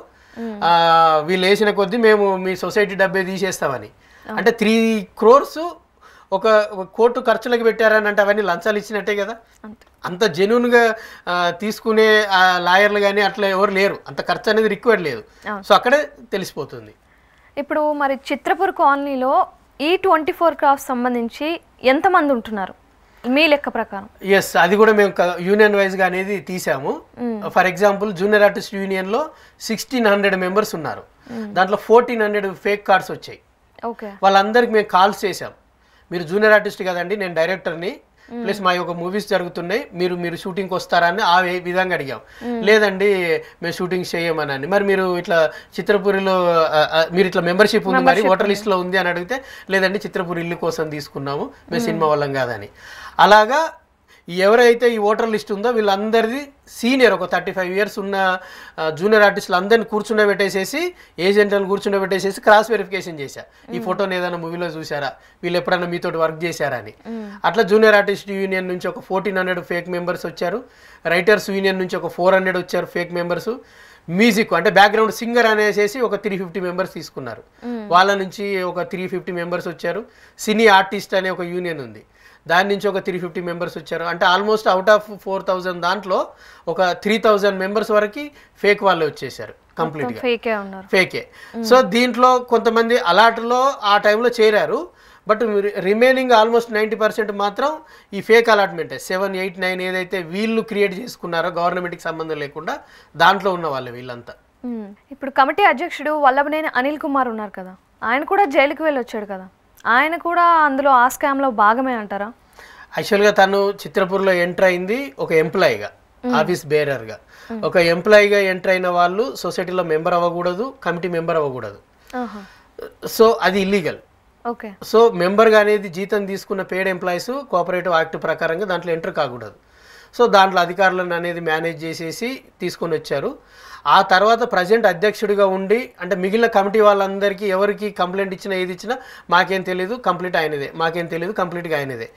వీళ్ళు వేసిన కొద్దీ మేము మీ సొసైటీ డబ్బే తీసేస్తామని అంటే త్రీ క్రోర్స్ ఒక కోర్టు ఖర్చులకు పెట్టారని అంటే అవన్నీ లంచాలు ఇచ్చినట్టే కదా అంత జెన్యున్గా తీసుకునే లాయర్లు కానీ అట్లా ఎవరు లేరు అంత ఖర్చు అనేది రిక్వైర్డ్ లేదు సో అక్కడే తెలిసిపోతుంది ఇప్పుడు మరి చిత్రపూర్ కాలనీలో ఈ ట్వంటీ ఫోర్ క్రాఫ్ట్ సంబంధించి ఎంతమంది ఉంటున్నారు మీ లెక్క ప్రకారం ఎస్ అది కూడా మేము యూనియన్ వైజ్గా అనేది తీసాము ఫర్ ఎగ్జాంపుల్ జూనియర్ ఆర్టిస్ట్ యూనియన్లో సిక్స్టీన్ హండ్రెడ్ మెంబర్స్ ఉన్నారు దాంట్లో ఫోర్టీన్ హండ్రెడ్ ఫేక్ కార్డ్స్ వచ్చాయి వాళ్ళందరికి మేము కాల్స్ చేసాం మీరు జూనియర్ ఆర్టిస్ట్ కదండి నేను డైరెక్టర్ని ప్లస్ మా యొక్క మూవీస్ జరుగుతున్నాయి మీరు మీరు షూటింగ్ వస్తారా అని ఆ విధంగా అడిగాం లేదండి మేము షూటింగ్ అని మరి మీరు ఇట్లా చిత్రపురిలో మీరు ఇట్లా మెంబర్షిప్ ఉంది మరి ఓటర్ లిస్ట్లో ఉంది అని అడిగితే లేదండి చిత్రపురి ఇల్లు కోసం తీసుకున్నాము మేము సినిమా వాళ్ళం కాదని అలాగా ఎవరైతే ఈ ఓటర్ లిస్ట్ ఉందో వీళ్ళందరిది సీనియర్ ఒక థర్టీ ఫైవ్ ఇయర్స్ ఉన్న జూనియర్ ఆర్టిస్టులు అందరిని కూర్చుండబెట్టేసేసి ఏజెంట్లను కూర్చుండబెట్టేసేసి క్రాస్ వెరిఫికేషన్ చేశా ఈ ఫోటోని ఏదైనా మూవీలో చూసారా వీళ్ళు ఎప్పుడైనా మీతో వర్క్ చేశారా అని అట్లా జూనియర్ ఆర్టిస్ట్ యూనియన్ నుంచి ఒక ఫోర్టీన్ హండ్రెడ్ ఫేక్ మెంబర్స్ వచ్చారు రైటర్స్ యూనియన్ నుంచి ఒక ఫోర్ హండ్రెడ్ వచ్చారు ఫేక్ మెంబర్స్ మ్యూజిక్ అంటే బ్యాక్గ్రౌండ్ సింగర్ అనేసేసి ఒక త్రీ ఫిఫ్టీ మెంబర్స్ తీసుకున్నారు వాళ్ళ నుంచి ఒక త్రీ ఫిఫ్టీ మెంబర్స్ వచ్చారు సినీ ఆర్టిస్ట్ అనే ఒక యూనియన్ ఉంది దాని నుంచి ఒక త్రీ ఫిఫ్టీ మెంబర్స్ వచ్చారు అంటే almost out of four thousand దాంట్లో ఒక త్రీ థౌజండ్ మెంబర్స్ వరకు ఫేక్ వాళ్ళే వచ్చేసారు కంప్లీట్ ఫేకే సో దీంట్లో కొంతమంది అలాట్లో ఆ టైంలో చేరారు but remaining almost ninety percent మాత్రం ఈ ఫేక్ అలాట్మెంటే సెవెన్ ఎయిట్ నైన్ ఏదైతే వీళ్ళు క్రియేట్ చేసుకున్నారో గవర్నమెంట్కి సంబంధం లేకుండా దాంట్లో ఉన్న వాళ్ళు వీళ్ళంతా hmm. ఇప్పుడు కమిటీ అధ్యక్షుడు వల్లభనేని అనిల్ కుమార్ ఉన్నారు కదా ఆయన కూడా జైలుకి వెళ్ళి వచ్చాడు కదా ఆయన కూడా అందులో ఆ స్కామ్లో భాగమే అంటారా యాక్చువల్గా తను చిత్రపూర్లో ఎంటర్ అయింది ఒక ఎంప్లాయీగా ఆఫీస్ బేరర్గా ఒక ఎంప్లాయీగా ఎంటర్ అయిన వాళ్ళు సొసైటీలో మెంబర్ అవ్వకూడదు కమిటీ మెంబర్ అవ్వకూడదు సో అది ఇల్లీగల్ ఓకే సో మెంబర్గా అనేది జీతం తీసుకున్న పేడ్ ఎంప్లాయీస్ కోఆపరేటివ్ యాక్ట్ ప్రకారంగా దాంట్లో ఎంటర్ కాకూడదు సో దాంట్లో అధికారులను అనేది మేనేజ్ చేసేసి తీసుకొని వచ్చారు ఆ తర్వాత ప్రజెంట్ అధ్యక్షుడిగా ఉండి అంటే మిగిలిన కమిటీ వాళ్ళందరికీ ఎవరికి కంప్లైంట్ ఇచ్చినా ఏది ఇచ్చినా మాకేం తెలియదు కంప్లీట్ ఆయనదే మాకేం తెలియదు కంప్లీట్గా ఆయనదే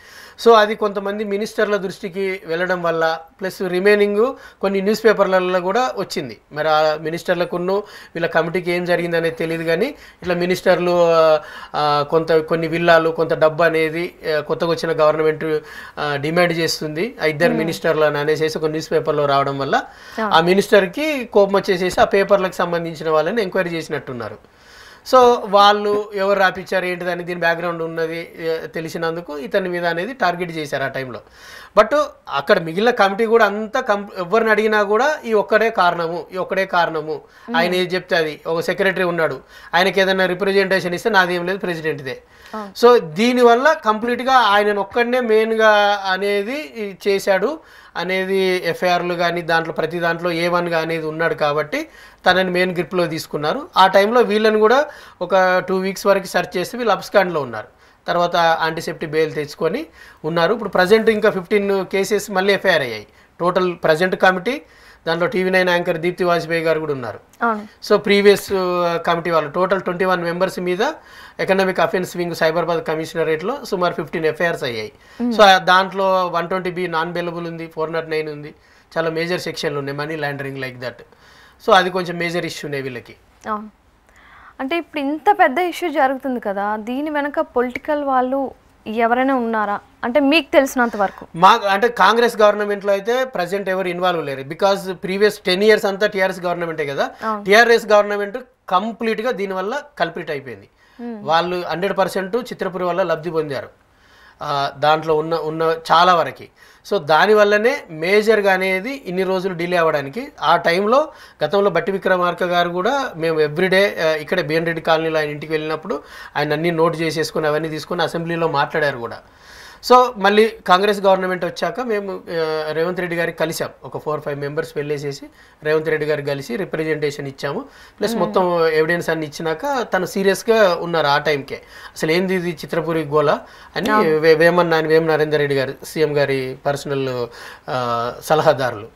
సో అది కొంతమంది మినిస్టర్ల దృష్టికి వెళ్ళడం వల్ల ప్లస్ రిమైనింగ్ కొన్ని న్యూస్ పేపర్లలో కూడా వచ్చింది మరి ఆ మినిస్టర్లకును వీళ్ళ కమిటీకి ఏం జరిగిందనేది తెలియదు కానీ ఇట్లా మినిస్టర్లు కొంత కొన్ని విల్లాలు కొంత డబ్బు అనేది కొత్తగా వచ్చిన గవర్నమెంట్ డిమాండ్ చేస్తుంది ఆ ఇద్దరు మినిస్టర్లను అనేసి ఒక న్యూస్ పేపర్లో రావడం వల్ల ఆ మినిస్టర్కి కోపం వచ్చేసేసి ఆ పేపర్లకు సంబంధించిన వాళ్ళని ఎంక్వైరీ చేసినట్టున్నారు సో వాళ్ళు ఎవరు రాపిచ్చారు ఏంటిది అని దీని బ్యాక్గ్రౌండ్ ఉన్నది తెలిసినందుకు ఇతని మీద అనేది టార్గెట్ చేశారు ఆ టైంలో బట్ అక్కడ మిగిలిన కమిటీ కూడా అంత కం ఎవరిని అడిగినా కూడా ఈ ఒక్కడే కారణము ఈ ఒక్కడే కారణము ఆయన hmm. ఏది చెప్తే అది ఒక సెక్రటరీ ఉన్నాడు ఆయనకి ఏదైనా రిప్రజెంటేషన్ ఇస్తే నాదేం లేదు ప్రెసిడెంట్దే సో దీనివల్ల కంప్లీట్గా ఆయన ఒక్కడనే మెయిన్గా అనేది చేశాడు అనేది ఎఫ్ఐఆర్లు కానీ దాంట్లో ప్రతి దాంట్లో ఏ వన్గా అనేది ఉన్నాడు కాబట్టి తనని మెయిన్ గ్రిప్లో తీసుకున్నారు ఆ టైంలో వీళ్ళని కూడా ఒక టూ వీక్స్ వరకు సెర్చ్ చేసి వీళ్ళు అప్స్కాండ్లో ఉన్నారు తర్వాత యాంటీసెప్టిక్ బెయిల్ తెచ్చుకొని ఉన్నారు ఇప్పుడు ప్రజెంట్ ఇంకా ఫిఫ్టీన్ కేసెస్ మళ్ళీ ఎఫ్ఐఆర్ అయ్యాయి టోటల్ ప్రజెంట్ కమిటీ దాంట్లో TV nine anchor Deepti Vajpayee గారు కూడా ఉన్నారు సో ప్రీవియస్ కమిటీ వాళ్ళు టోటల్ ట్వంటీ వన్ మెంబర్స్ మీద ఎకనామిక్ అఫెన్స్ వింగ్ సైబరాబాద్ కమిషనరేట్లో సుమారు ఫిఫ్టీన్ ఎఫ్ఐఆర్స్ అయ్యాయి సో దాంట్లో one twenty B non available ఉంది ఫోర్ నాట్ నైన్ ఉంది చాలా మేజర్ సెక్షన్లు ఉన్నాయి money laundering like that so అది కొంచెం మేజర్ ఇష్యూ ఉన్నాయి వీళ్ళకి అంటే ఇప్పుడు ఇంత పెద్ద ఇష్యూ జరుగుతుంది కదా దీని వెనక పొలిటికల్ వాళ్ళు ఎవరైనా ఉన్నారా అంటే మీకు తెలిసినంత వరకు మా అంటే కాంగ్రెస్ గవర్నమెంట్ లో అయితే ప్రజెంట్ ఎవరు ఇన్వాల్వ్ లేరు బికాస్ ప్రీవియస్ టెన్ ఇయర్స్ అంతా టీఆర్ఎస్ గవర్నమెంటే కదా టీఆర్ఎస్ గవర్నమెంట్ కంప్లీట్ గా దీనివల్ల కల్పిట్ అయిపోయింది వాళ్ళు హండ్రెడ్ పర్సెంట్ చిత్రపురి వల్ల లబ్ధి పొందారు దాంట్లో ఉన్న ఉన్న చాలా వరకు సో దానివల్లనే మేజర్గా అనేది ఇన్ని రోజులు డిలే అవ్వడానికి ఆ టైంలో గతంలో బట్టి విక్రమార్క గారు కూడా మేము ఎవ్రీడే ఇక్కడ బిఎన్ రెడ్డి కాలనీలో ఆయన ఇంటికి వెళ్ళినప్పుడు ఆయన అన్ని నోట్ చేసేసుకొని అవన్నీ తీసుకొని అసెంబ్లీలో మాట్లాడారు కూడా సో మళ్ళీ కాంగ్రెస్ గవర్నమెంట్ వచ్చాక మేము రేవంత్ రెడ్డి గారికి కలిసాం ఒక ఫోర్ ఫైవ్ మెంబర్స్ వెళ్ళేసేసి రేవంత్ రెడ్డి గారికి కలిసి రిప్రజెంటేషన్ ఇచ్చాము ప్లస్ మొత్తం ఎవిడెన్స్ అన్ని ఇచ్చినాక తను సీరియస్గా ఉన్నారు ఆ టైంకే అసలు ఏంది ఇది చిత్రపురి గోళ అని వేమన్ వేమ నరేందర్ రెడ్డి గారు సీఎం గారి పర్సనల్ సలహాదారులు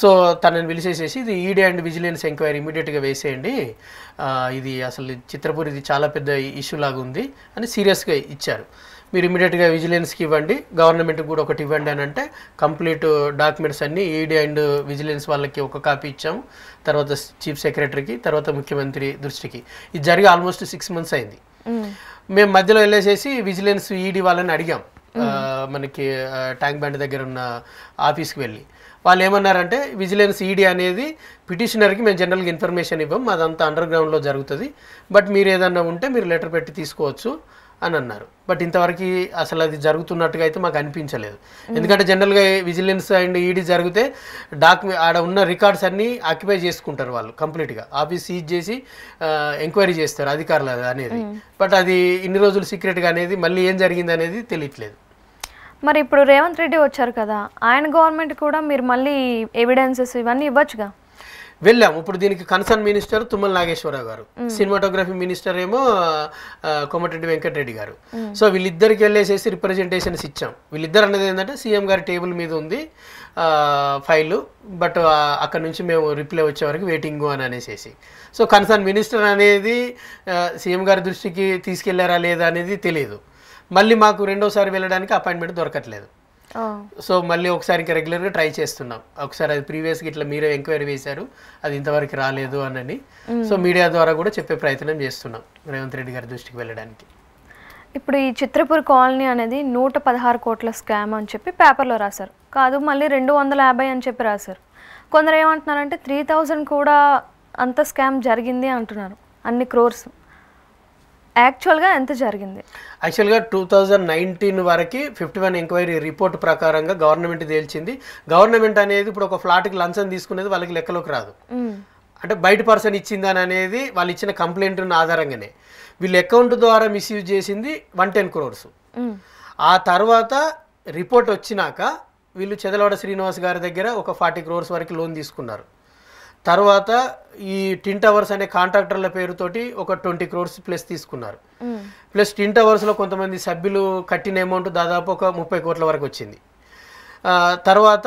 సో తనని పిలిచేసేసి ఇది ఈడీ అండ్ విజిలెన్స్ ఎంక్వైరీ ఇమీడియట్గా వేసేయండి ఇది అసలు చిత్రపూర్ ఇది చాలా పెద్ద ఇష్యూ లాగా ఉంది అని సీరియస్గా ఇచ్చారు మీరు ఇమీడియట్గా విజిలెన్స్కి ఇవ్వండి గవర్నమెంట్కి కూడా ఒకటి ఇవ్వండి అని అంటే కంప్లీట్ డాక్యుమెంట్స్ అన్నీ ఈడీ అండ్ విజిలెన్స్ వాళ్ళకి ఒక కాపీ ఇచ్చాము తర్వాత చీఫ్ సెక్రటరీకి తర్వాత ముఖ్యమంత్రి దృష్టికి ఇది జరిగి ఆల్మోస్ట్ సిక్స్ మంత్స్ అయింది మేము మధ్యలో వెళ్ళేసేసి విజిలెన్స్ ఈడీ e వాళ్ళని అడిగాం మనకి ట్యాంక్ బండ్ దగ్గర ఉన్న ఆఫీస్కి వెళ్ళి వాళ్ళు ఏమన్నారంటే విజిలెన్స్ ఈడీ e అనేది పిటిషనర్కి మేము జనరల్గా ఇన్ఫర్మేషన్ ఇవ్వం అదంతా అండర్ గ్రౌండ్లో జరుగుతుంది బట్ మీరు ఏదన్నా ఉంటే మీరు లెటర్ పెట్టి తీసుకోవచ్చు అని అన్నారు బట్ ఇంతవరకు అసలు అది జరుగుతున్నట్టుగా అయితే మాకు అనిపించలేదు ఎందుకంటే జనరల్గా విజిలెన్స్ అండ్ ఈడీ జరిగితే డాక్యుమెంట్ ఆడ ఉన్న రికార్డ్స్ అన్నీ ఆక్యుపై చేసుకుంటారు వాళ్ళు కంప్లీట్గా ఆఫీస్ సీజ్ చేసి ఎంక్వైరీ చేస్తారు అధికారులు అనేది బట్ అది ఇన్ని రోజులు సీక్రెట్గా అనేది మళ్ళీ ఏం జరిగింది అనేది తెలియట్లేదు మరి ఇప్పుడు రేవంత్ రెడ్డి వచ్చారు కదా ఆయన గవర్నమెంట్ కూడా మీరు మళ్ళీ ఎవిడెన్సెస్ ఇవన్నీ ఇవ్వచ్చుగా వెళ్ళాము ఇప్పుడు దీనికి కన్సర్న్ మినిస్టర్ తుమ్మల నాగేశ్వరరావు గారు సినిమాటోగ్రఫీ మినిస్టర్ ఏమో కోమటిరెడ్డి వెంకటరెడ్డి గారు సో వీళ్ళిద్దరికి వెళ్ళేసేసి రిప్రజెంటేషన్స్ ఇచ్చాం వీళ్ళిద్దరు అన్నది ఏంటంటే సీఎం గారి టేబుల్ మీద ఉంది ఫైలు బట్ అక్కడ నుంచి మేము రిప్లై వచ్చే వరకు వెయిటింగ్ అని అనేసేసి సో కన్సర్న్ మినిస్టర్ అనేది సీఎం గారి దృష్టికి తీసుకెళ్లారా లేదా అనేది తెలియదు మళ్ళీ మాకు రెండోసారి వెళ్ళడానికి అపాయింట్మెంట్ దొరకట్లేదు సో మళ్ళీ ఒకసారి ఇంకా రెగ్యులర్గా ట్రై చేస్తున్నాం ఒకసారి అది ప్రీవియస్గా ఇట్లా మీరే ఎంక్వైరీ వేశారు అది ఇంతవరకు రాలేదు అనని సో మీడియా ద్వారా కూడా చెప్పే ప్రయత్నం చేస్తున్నాం రేవంత్ రెడ్డి గారి దృష్టికి వెళ్ళడానికి ఇప్పుడు ఈ చిత్రపూర్ కాలనీ అనేది నూట పదహారు కోట్ల స్కామ్ అని చెప్పి పేపర్లో రాశారు కాదు మళ్ళీ రెండు వందల యాభై అని చెప్పి రాశారు కొందరు ఏమంటున్నారంటే త్రీ థౌజండ్ కూడా అంత స్కామ్ జరిగింది అంటున్నారు అన్ని క్రోర్స్ యాక్చువల్గా ఎంత జరిగింది యాక్చువల్గా టూ థౌజండ్ నైన్టీన్ వరకు ఫిఫ్టీ వన్ ఎంక్వైరీ రిపోర్ట్ ప్రకారంగా గవర్నమెంట్ తేల్చింది గవర్నమెంట్ అనేది ఇప్పుడు ఒక ఫ్లాట్కి లంచం తీసుకునేది వాళ్ళకి లెక్కలోకి రాదు అంటే బయట పర్సన్ ఇచ్చిందని అనేది వాళ్ళు ఇచ్చిన కంప్లైంట్ ఆధారంగానే వీళ్ళు అకౌంట్ ద్వారా మిస్యూజ్ చేసింది వన్ టెన్ క్రోర్స్ ఆ తర్వాత రిపోర్ట్ వచ్చినాక వీళ్ళు చెదలవాడ శ్రీనివాస్ గారి దగ్గర ఒక ఫార్టీ క్రోర్స్ వరకు లోన్ తీసుకున్నారు తర్వాత ఈ టిన్ టవర్స్ అనే కాంట్రాక్టర్ల పేరుతోటి ఒక ట్వంటీ క్రోర్స్ ప్లస్ తీసుకున్నారు ప్లస్ టిన్ టవర్స్లో కొంతమంది సభ్యులు కట్టిన అమౌంట్ దాదాపు ఒక ముప్పై కోట్ల వరకు వచ్చింది తర్వాత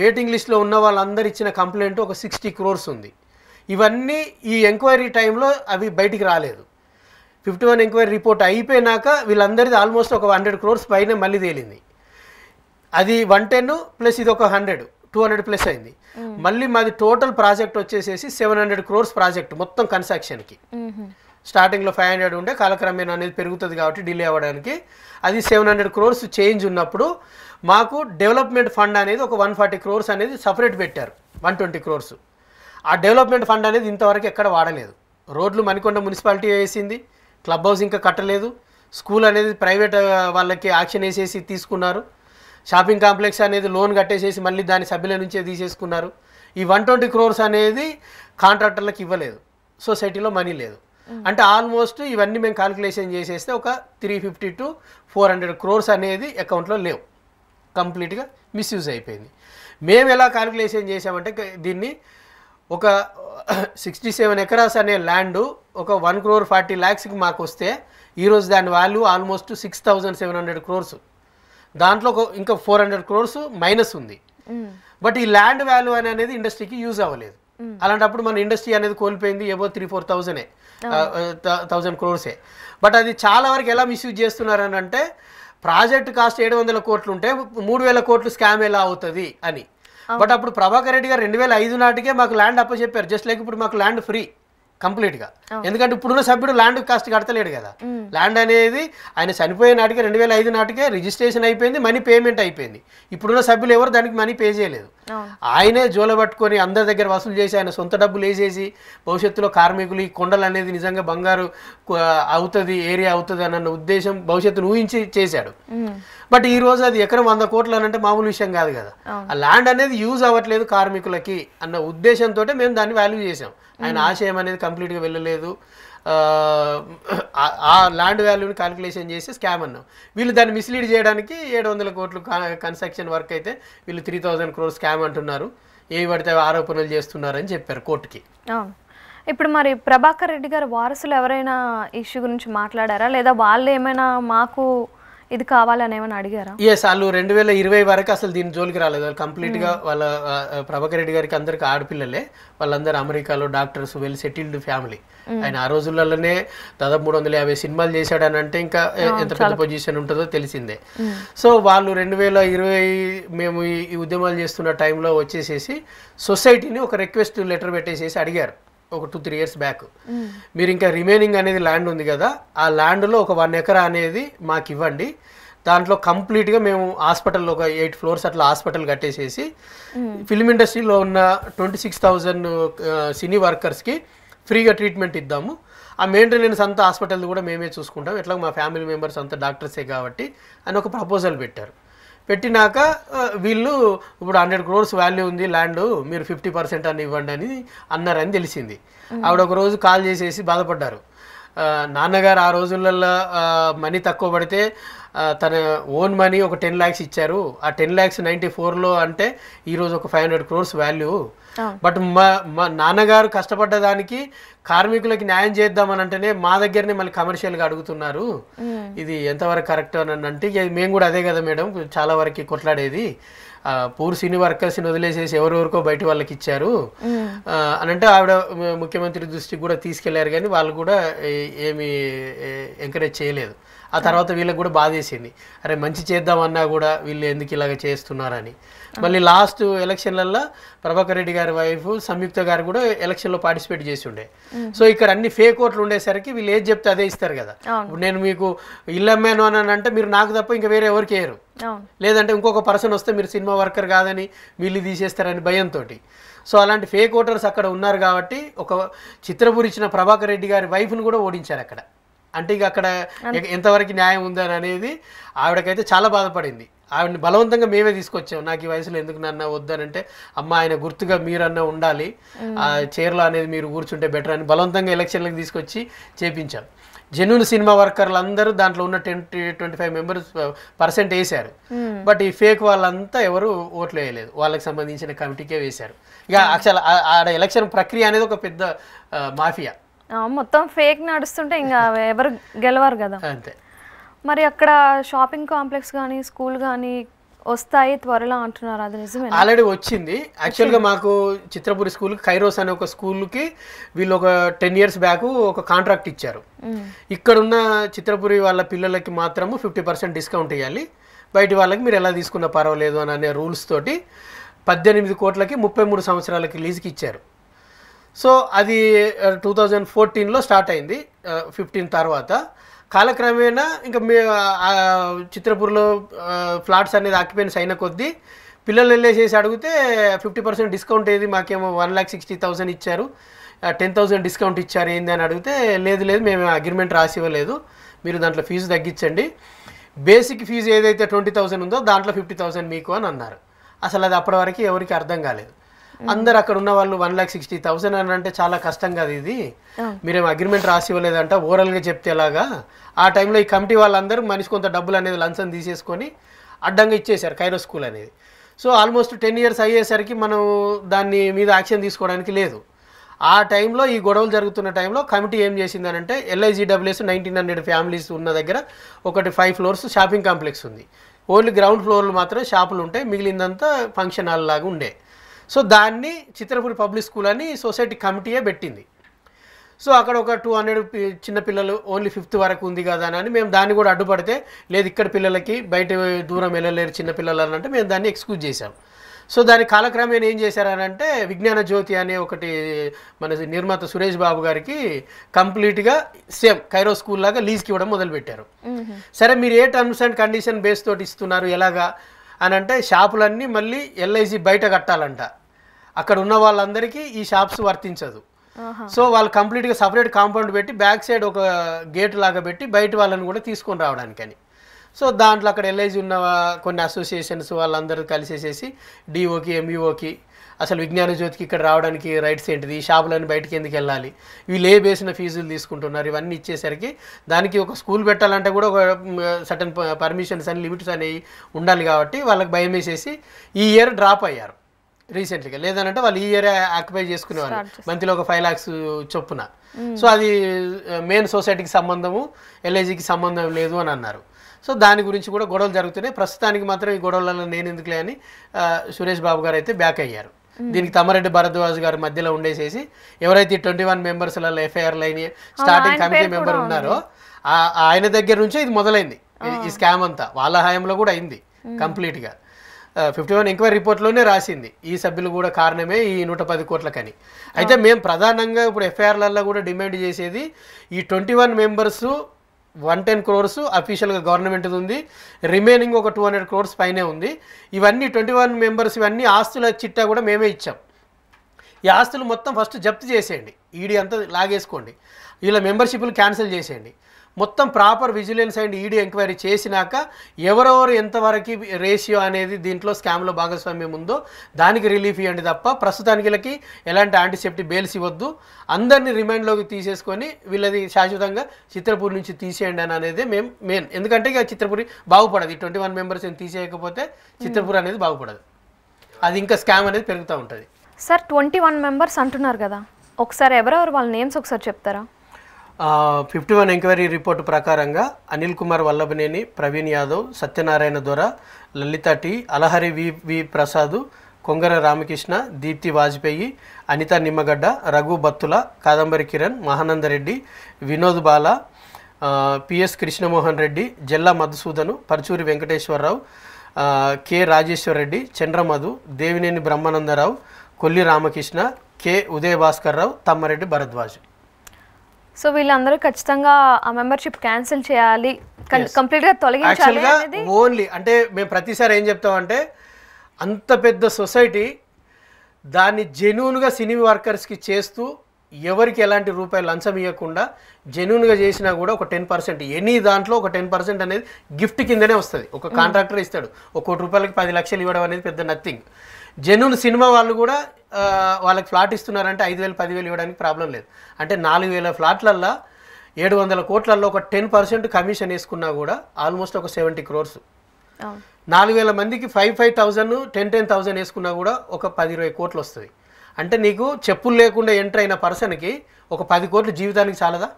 వెయిటింగ్ లిస్ట్లో ఉన్న వాళ్ళందరూ ఇచ్చిన కంప్లైంట్ ఒక సిక్స్టీ క్రోర్స్ ఉంది ఇవన్నీ ఈ ఎంక్వైరీ టైంలో అవి బయటికి రాలేదు ఫిఫ్టీ వన్ ఎంక్వైరీ రిపోర్ట్ అయిపోయినాక వీళ్ళందరిది ఆల్మోస్ట్ ఒక హండ్రెడ్ క్రోర్స్ పైన మళ్ళీ తేలింది అది వన్ టెన్ ప్లస్ ఇది ఒక హండ్రెడ్ టూ హండ్రెడ్ ప్లస్ అయింది మళ్ళీ మాది టోటల్ ప్రాజెక్ట్ వచ్చేసేసి సెవెన్ హండ్రెడ్ క్రోర్స్ ప్రాజెక్ట్ మొత్తం కన్స్ట్రక్షన్కి స్టార్టింగ్లో ఫైవ్ హండ్రెడ్ ఉండే కాలక్రమేణ అనేది పెరుగుతుంది కాబట్టి డిలే అవ్వడానికి అది సెవెన్ హండ్రెడ్ క్రోర్స్ చేంజ్ ఉన్నప్పుడు మాకు డెవలప్మెంట్ ఫండ్ అనేది ఒక వన్ ఫార్టీ క్రోర్స్ అనేది సపరేట్ పెట్టారు వన్ ట్వంటీ క్రోర్స్ ఆ డెవలప్మెంట్ ఫండ్ అనేది ఇంతవరకు ఎక్కడ వాడలేదు రోడ్లు మణికొండ మున్సిపాలిటీ వేసింది క్లబ్ హౌస్ ఇంకా కట్టలేదు స్కూల్ అనేది ప్రైవేట్ వాళ్ళకి ఆక్షన్ వేసేసి తీసుకున్నారు షాపింగ్ కాంప్లెక్స్ అనేది లోన్ కట్టేసేసి మళ్ళీ దాని సభ్యుల నుంచే తీసేసుకున్నారు ఈ వన్ ట్వంటీ క్రోర్స్ అనేది కాంట్రాక్టర్లకు ఇవ్వలేదు సొసైటీలో మనీ లేదు అంటే ఆల్మోస్ట్ ఇవన్నీ మేము కాల్కులేషన్ చేసేస్తే ఒక three fifty to four hundred crores అనేది అకౌంట్లో లేవు కంప్లీట్గా మిస్యూజ్ అయిపోయింది మేము ఎలా కాల్కులేషన్ చేసామంటే దీన్ని ఒక సిక్స్టీ సెవెన్ ఎకరాస్ అనే ల్యాండ్ ఒక వన్ క్రోర్ ఫార్టీ ల్యాక్స్కి మాకు వస్తే ఈరోజు దాని value almost six thousand seven hundred crores దాంట్లో ఇంకా ఫోర్ హండ్రెడ్ క్రోర్స్ మైనస్ ఉంది బట్ ఈ ల్యాండ్ వాల్యూ అనేది ఇండస్ట్రీకి యూజ్ అవ్వలేదు అలాంటప్పుడు మన ఇండస్ట్రీ అనేది కోల్పోయింది ఏవో త్రీ ఫోర్ థౌజండే థౌజండ్ క్రోర్సే బట్ అది చాలా వరకు ఎలా మిస్యూజ్ అని అంటే ప్రాజెక్ట్ కాస్ట్ ఏడు వందల కోట్లు ఉంటే మూడు వేల కోట్లు స్కామ్ ఎలా అవుతుంది అని బట్ అప్పుడు ప్రభాకర్ రెడ్డి గారు రెండు వేల ఐదు నాటికే మాకు ల్యాండ్ అప్పచెప్పారు జస్ట్ లైక్ ఇప్పుడు మాకు ల్యాండ్ ఫ్రీ కంప్లీట్ గా ఎందుకంటే ఇప్పుడున్న సభ్యుడు ల్యాండ్ కాస్ట్ కడతలేడు కదా ల్యాండ్ అనేది ఆయన చనిపోయే నాటికే రెండు వేల ఐదు నాటికే రిజిస్ట్రేషన్ అయిపోయింది మనీ పేమెంట్ అయిపోయింది ఇప్పుడున్న సభ్యులు ఎవరు దానికి మనీ పే చేయలేదు ఆయనే జోల పట్టుకొని అందరి దగ్గర వసూలు చేసి ఆయన సొంత డబ్బులు వేసేసి భవిష్యత్తులో కార్మికులు ఈ కొండలు అనేది నిజంగా బంగారు అవుతుంది ఏరియా అవుతుంది అన్న ఉద్దేశం భవిష్యత్తును ఊహించి చేశాడు బట్ ఈ రోజు అది ఎకరం వంద కోట్లు అంటే మామూలు విషయం కాదు కదా ఆ ల్యాండ్ అనేది యూజ్ అవ్వట్లేదు కార్మికులకి అన్న ఉద్దేశంతో మేము దాన్ని వాల్యూ చేసాం ఆయన ఆశయం అనేది కంప్లీట్గా వెళ్ళలేదు ఆ ల్యాండ్ వాల్యూని కాలిక్యులేషన్ చేసి స్కామ్ అన్నాం వీళ్ళు దాన్ని మిస్లీడ్ చేయడానికి ఏడు వందల కోట్లు కన్స్ట్రక్షన్ వర్క్ అయితే వీళ్ళు త్రీ థౌజండ్ క్రోర్ స్కామ్ అంటున్నారు ఏవి పడితే ఆరోపణలు చేస్తున్నారని చెప్పారు కోర్టుకి ఇప్పుడు మరి ప్రభాకర్ రెడ్డి గారు వారసులు ఎవరైనా ఇష్యూ గురించి మాట్లాడారా లేదా వాళ్ళు ఏమైనా మాకు ఇది కావాలని ఏమైనా అడిగారా ఎస్ వాళ్ళు రెండు వేల ఇరవై వరకు అసలు దీని జోలికి రాలేదు వాళ్ళు గా వాళ్ళ ప్రభాకర్ రెడ్డి గారికి అందరికి ఆడపిల్లలే వాళ్ళందరూ అమెరికాలో డాక్టర్స్ వెల్ సెటిల్డ్ ఫ్యామిలీ ఆయన ఆ రోజులలోనే దాదాపు మూడు వందల యాభై సినిమాలు చేశాడని అంటే ఇంకా ఎంత పెద్ద పొజిషన్ ఉంటుందో తెలిసిందే సో వాళ్ళు రెండు వేల ఇరవై మేము ఈ ఉద్యమాలు చేస్తున్న టైంలో వచ్చేసేసి సొసైటీని ఒక రిక్వెస్ట్ లెటర్ పెట్టేసేసి అడిగారు ఒక టూ త్రీ ఇయర్స్ బ్యాక్ మీరు ఇంకా రిమైనింగ్ అనేది ల్యాండ్ ఉంది కదా ఆ ల్యాండ్లో ఒక వన్ ఎకరా అనేది మాకు ఇవ్వండి దాంట్లో కంప్లీట్గా మేము హాస్పిటల్ ఒక ఎయిట్ ఫ్లోర్స్ అట్లా హాస్పిటల్ కట్టేసేసి ఫిల్మ్ hmm. ఇండస్ట్రీలో ఉన్న ట్వంటీ సిక్స్ థౌజండ్ సినీ వర్కర్స్కి ఫ్రీగా ట్రీట్మెంట్ ఇద్దాము ఆ మెయింటెనెన్స్ అంతా హాస్పిటల్ కూడా మేమే చూసుకుంటాం ఎట్లా మా ఫ్యామిలీ మెంబర్స్ అంతా డాక్టర్సే కాబట్టి అని ఒక ప్రపోజల్ పెట్టారు పెట్టినాక వీళ్ళు ఇప్పుడు హండ్రెడ్ క్రోర్స్ వాల్యూ ఉంది ల్యాండ్ మీరు ఫిఫ్టీ పర్సెంట్ అని ఇవ్వండి అని అన్నారని తెలిసింది ఆవిడ ఒక రోజు కాల్ చేసేసి బాధపడ్డారు నాన్నగారు ఆ రోజులలో మనీ తక్కువ పడితే తన ఓన్ మనీ ఒక టెన్ ల్యాక్స్ ఇచ్చారు ఆ టెన్ ల్యాక్స్ నైంటీ ఫోర్లో అంటే ఈరోజు ఒక five hundred crores value but మా మా నాన్నగారు కష్టపడ్డదానికి కార్మికులకి న్యాయం చేద్దామని అంటేనే మా దగ్గరనే మళ్ళీ కమర్షియల్గా అడుగుతున్నారు ఇది ఎంతవరకు కరెక్ట్ అని అంటే మేము కూడా అదే కదా మేడం చాలా వరకు కొట్లాడేది పూర్ సినీ వర్కర్స్ని వదిలేసేసి ఎవరెవరికో బయట వాళ్ళకి ఇచ్చారు అని అంటే ఆవిడ ముఖ్యమంత్రి దృష్టికి కూడా తీసుకెళ్లారు కానీ వాళ్ళు కూడా ఏమి ఎంకరేజ్ చేయలేదు ఆ తర్వాత వీళ్ళకి కూడా బాధేసింది అరే మంచి చేద్దామన్నా కూడా వీళ్ళు ఎందుకు ఇలాగ చేస్తున్నారని మళ్ళీ లాస్ట్ ఎలక్షన్లల్లో ప్రభాకర్ రెడ్డి గారి వైఫ్ సంయుక్త గారు కూడా ఎలక్షన్లో పార్టిసిపేట్ చేసి ఉండే సో ఇక్కడ అన్ని ఫేక్ ఓట్లు ఉండేసరికి వీళ్ళు ఏది చెప్తే అదే ఇస్తారు కదా నేను మీకు ఇల్లమ్మాను అని అంటే మీరు నాకు తప్ప ఇంకా వేరే ఎవరికి వేయరు లేదంటే ఇంకొక పర్సన్ వస్తే మీరు సినిమా వర్కర్ కాదని వీళ్ళు తీసేస్తారని భయంతో సో అలాంటి ఫేక్ ఓటర్స్ అక్కడ ఉన్నారు కాబట్టి ఒక చిత్రపురిచ్చిన ప్రభాకర్ రెడ్డి గారి వైఫ్ను కూడా ఓడించారు అక్కడ అంటే ఇక అక్కడ ఎంతవరకు న్యాయం ఉందని అనేది ఆవిడకైతే చాలా బాధపడింది ఆవిడని బలవంతంగా మేమే తీసుకొచ్చాం నాకు ఈ వయసులో ఎందుకు నన్న వద్దనంటే అమ్మ ఆయన గుర్తుగా మీరన్నా ఉండాలి ఆ చీరలో అనేది మీరు కూర్చుంటే బెటర్ అని బలవంతంగా ఎలక్షన్లకు తీసుకొచ్చి చేపించాం జెన్యున్ సినిమా వర్కర్లు అందరూ దాంట్లో ఉన్న twenty twenty five members percent వేశారు hmm. బట్ ఈ ఫేక్ వాళ్ళంతా ఎవరు ఓట్లు వేయలేదు వాళ్ళకి సంబంధించిన కమిటీకే వేశారు ఇక hmm. అసలు ఆడ ఎలక్షన్ ప్రక్రియ అనేది ఒక పెద్ద మాఫియా మొత్తం ఫేక్ నడుస్తుంటే ఇంకా ఎవరు గెలవారు కదా అంతే మరి అక్కడ షాపింగ్ కాంప్లెక్స్ కానీ స్కూల్ కానీ వస్తాయి త్వరలో అంటున్నారు అది నిజమే ఆల్రెడీ వచ్చింది యాక్చువల్గా మాకు చిత్రపురి స్కూల్ ఖైరోస్ అనే ఒక స్కూల్కి వీళ్ళు ఒక టెన్ ఇయర్స్ బ్యాక్ ఒక కాంట్రాక్ట్ ఇచ్చారు ఇక్కడున్న చిత్రపురి వాళ్ళ పిల్లలకి మాత్రము ఫిఫ్టీ పర్సెంట్ డిస్కౌంట్ ఇవ్వాలి బయట వాళ్ళకి మీరు ఎలా తీసుకున్న పర్వాలేదు అని అనే రూల్స్ తోటి పద్దెనిమిది కోట్లకి ముప్పై మూడు సంవత్సరాలకి లీజ్కి ఇచ్చారు సో అది టూ థౌజండ్ ఫోర్టీన్లో స్టార్ట్ అయింది ఫిఫ్టీన్ uh, తర్వాత కాలక్రమేణా ఇంకా మీ చిత్రపూర్లో ఫ్లాట్స్ అనేది ఆక్యుపెన్స్ అయిన కొద్దీ పిల్లలు వెళ్ళేసేసి అడిగితే ఫిఫ్టీ పర్సెంట్ డిస్కౌంట్ ఏది మాకేమో వన్ ల్యాక్ సిక్స్టీ థౌసండ్ ఇచ్చారు టెన్ థౌసండ్ డిస్కౌంట్ ఇచ్చారు ఏంది అని అడిగితే లేదు లేదు మేము అగ్రిమెంట్ రాసి ఇవ్వలేదు మీరు దాంట్లో ఫీజు తగ్గించండి బేసిక్ ఫీజు ఏదైతే ట్వంటీ థౌసండ్ ఉందో దాంట్లో ఫిఫ్టీ థౌసండ్ మీకు అని అన్నారు అసలు అది అప్పటి వరకు ఎవరికి అర్థం కాలేదు అందరు అక్కడ ఉన్న వాళ్ళు వన్ లాక్ సిక్స్టీ థౌసండ్ అని అంటే చాలా కష్టం కదా ఇది మీరేం అగ్రిమెంట్ రాసి ఓవరాల్ గా చెప్తే ఎలాగా ఆ టైంలో ఈ కమిటీ వాళ్ళందరూ మనిషి కొంత డబ్బులు అనేది లంచం తీసేసుకొని అడ్డంగా ఇచ్చేసారు కైరో స్కూల్ అనేది సో ఆల్మోస్ట్ టెన్ ఇయర్స్ అయ్యేసరికి మనం దాన్ని మీద యాక్షన్ తీసుకోవడానికి లేదు ఆ టైంలో ఈ గొడవలు జరుగుతున్న టైంలో కమిటీ ఏం అంటే ఎల్ఐజీడబ్ల్యూఎస్ నైన్టీన్ హండ్రెడ్ ఫ్యామిలీస్ ఉన్న దగ్గర ఒకటి ఫైవ్ ఫ్లోర్స్ షాపింగ్ కాంప్లెక్స్ ఉంది ఓన్లీ గ్రౌండ్ ఫ్లోర్లు మాత్రమే షాపులు ఉంటాయి మిగిలిందంతా ఫంక్షన్ హాల్ లాగా ఉండే సో దాన్ని చిత్రపూడి పబ్లిక్ స్కూల్ అని సొసైటీ కమిటీయే పెట్టింది సో అక్కడ ఒక టూ హండ్రెడ్ చిన్నపిల్లలు ఓన్లీ ఫిఫ్త్ వరకు ఉంది కదా అని మేము దాన్ని కూడా అడ్డుపడితే లేదు ఇక్కడ పిల్లలకి బయట దూరం వెళ్ళలేరు చిన్నపిల్లలు అని అంటే మేము దాన్ని ఎక్స్క్యూజ్ చేశాం సో దాని కాలక్రమేణ ఏం చేశారనంటే విజ్ఞాన జ్యోతి అనే ఒకటి మన నిర్మాత సురేష్ బాబు గారికి కంప్లీట్గా సేమ్ కైరో స్కూల్ లాగా లీజ్కి ఇవ్వడం మొదలుపెట్టారు సరే మీరు ఏ టర్మ్స్ అండ్ కండిషన్ బేస్ తోటి ఇస్తున్నారు ఎలాగా అని అంటే షాపులన్నీ మళ్ళీ ఎల్ఐసి బయట కట్టాలంట అక్కడ ఉన్న వాళ్ళందరికీ ఈ షాప్స్ వర్తించదు సో వాళ్ళు కంప్లీట్గా సపరేట్ కాంపౌండ్ పెట్టి బ్యాక్ సైడ్ ఒక గేట్ లాగా పెట్టి బయట వాళ్ళని కూడా తీసుకొని రావడానికని సో దాంట్లో అక్కడ ఎల్ఐజీ ఉన్న కొన్ని అసోసియేషన్స్ వాళ్ళందరూ కలిసేసేసి డిఓకి ఎంఈఓకి అసలు విజ్ఞాన జ్యోతికి ఇక్కడ రావడానికి రైట్స్ ఏంటిది ఈ బయటకు బయటకి ఎందుకు వెళ్ళాలి వీళ్ళు ఏ బేసిన ఫీజులు తీసుకుంటున్నారు ఇవన్నీ ఇచ్చేసరికి దానికి ఒక స్కూల్ పెట్టాలంటే కూడా ఒక సటన్ పర్మిషన్స్ అని లిమిట్స్ అనేవి ఉండాలి కాబట్టి వాళ్ళకి భయం వేసేసి ఈ ఇయర్ డ్రాప్ అయ్యారు రీసెంట్గా లేదనంటే వాళ్ళు ఈ ఇయర్ ఆక్యుపై చేసుకునేవాళ్ళు మంత్లీలో ఒక ఫైవ్ ల్యాక్స్ చొప్పున సో అది మెయిన్ సొసైటీకి సంబంధము ఎల్ఐజీకి సంబంధం లేదు అని అన్నారు సో దాని గురించి కూడా గొడవలు జరుగుతున్నాయి ప్రస్తుతానికి మాత్రం ఈ గొడవలలో నేను ఎందుకులే అని సురేష్ బాబు గారు అయితే బ్యాక్ అయ్యారు దీనికి తమ్మారెడ్డి భరద్వాజ్ గారి మధ్యలో ఉండేసేసి ఎవరైతే ట్వంటీ వన్ మెంబర్స్లలో FIR line starting committee member ఉన్నారో ఆయన దగ్గర నుంచే ఇది మొదలైంది ఈ స్కామ్ అంతా వాళ్ళ హయాంలో కూడా అయింది కంప్లీట్గా ఫిఫ్టీ వన్ ఎంక్వైరీ రిపోర్ట్లోనే రాసింది ఈ సభ్యులు కూడా కారణమే ఈ నూట పది కోట్లకని అయితే మేము ప్రధానంగా ఇప్పుడు ఎఫ్ఐఆర్లలో కూడా డిమాండ్ చేసేది ఈ twenty one members one ten crores అఫీషియల్గా గవర్నమెంట్ ఉంది రిమైనింగ్ ఒక టూ హండ్రెడ్ క్రోర్స్ పైనే ఉంది ఇవన్నీ ట్వంటీ వన్ మెంబర్స్ ఇవన్నీ ఆస్తుల చిట్టా కూడా మేమే ఇచ్చాం ఈ ఆస్తులు మొత్తం ఫస్ట్ జప్తు చేసేయండి ఈడీ అంతా లాగేసుకోండి వీళ్ళ మెంబర్షిప్లు క్యాన్సిల్ చేసేయండి మొత్తం proper vigilance and ED enquiry చేసినాక ఎవరెవరు ఎంతవరకు రేషియో అనేది దీంట్లో స్కామ్లో భాగస్వామ్యం ఉందో దానికి రిలీఫ్ ఇవ్వండి తప్ప ప్రస్తుతానికి వీళ్ళకి ఎలాంటి యాంటీసెప్టిక్ బెయిల్స్ ఇవ్వద్దు అందరినీ రిమాండ్లోకి తీసేసుకొని వీళ్ళది శాశ్వతంగా చిత్రపూరి నుంచి తీసేయండి అని అనేది మేము మెయిన్ ఎందుకంటే ఇక చిత్రపూరి బాగుపడదు ట్వంటీ వన్ మెంబర్స్ తీసేయకపోతే చిత్రపూరి అనేది బాగుపడదు అది ఇంకా స్కామ్ అనేది పెరుగుతూ ఉంటుంది సార్ ట్వంటీ వన్ మెంబర్స్ అంటున్నారు కదా ఒకసారి ఎవరెవరు వాళ్ళ నేమ్స్ ఒకసారి చెప్తారా ఫిఫ్టీ వన్ ఎంక్వైరీ రిపోర్టు ప్రకారంగా Anil Kumar Vallabhaneni Praveen Yadav Satyanarayana Dora Lalitha T Alahari V V Prasad Kongara Ramakrishna Deepti Vajpayee Anitha Nimmagadda Raghu Battula Kadambari Kiran Mahanandareddy Vinod Bala PS Krishnamohan Reddy జిల్లా Madhusudan Paruchuri Venkateswararao K Rajeshwara Reddy Chandramadhu Devineni Brahmanandarao Kolli Ramakrishna K Udaya Udayabhaskarrao Tammareddy Bharadwaj so వీళ్ళందరూ ఖచ్చితంగా ఆ మెంబర్షిప్ క్యాన్సిల్ చేయాలి కంప్లీట్ గా తొలగించాలి ఓన్లీ అంటే మేము ప్రతిసారి ఏం చెప్తామంటే అంత పెద్ద సొసైటీ దాన్ని జెన్యున్గా సినీ వర్కర్స్కి చేస్తూ ఎవరికి ఎలాంటి రూపాయి లంచం ఇవ్వకుండా జెన్యున్గా చేసినా కూడా ఒక టెన్ పర్సెంట్ ఎనీ దాంట్లో ఒక టెన్ పర్సెంట్ అనేది గిఫ్ట్ కిందనే వస్తుంది ఒక hmm. కాంట్రాక్టర్ ఇస్తాడు ఒక కోటి రూపాయలకి పది లక్షలు ఇవ్వడం అనేది పెద్ద నథింగ్ జెన్యున్ సినిమా వాళ్ళు కూడా వాళ్ళకి ఫ్లాట్ ఇస్తున్నారంటే ఐదు వేలు పదివేలు ఇవ్వడానికి ప్రాబ్లం లేదు అంటే నాలుగు వేల ఫ్లాట్లల్లో ఏడు వందల కోట్లల్లో ఒక టెన్ పర్సెంట్ కమిషన్ వేసుకున్నా కూడా ఆల్మోస్ట్ ఒక సెవెంటీ క్రోర్స్ నాలుగు వేల మందికి five five thousand ten ten thousand వేసుకున్నా కూడా ఒక పది ఇరవై కోట్లు వస్తుంది అంటే నీకు చెప్పులు లేకుండా ఎంటర్ అయిన పర్సన్కి ఒక పది కోట్లు జీవితానికి చాలదా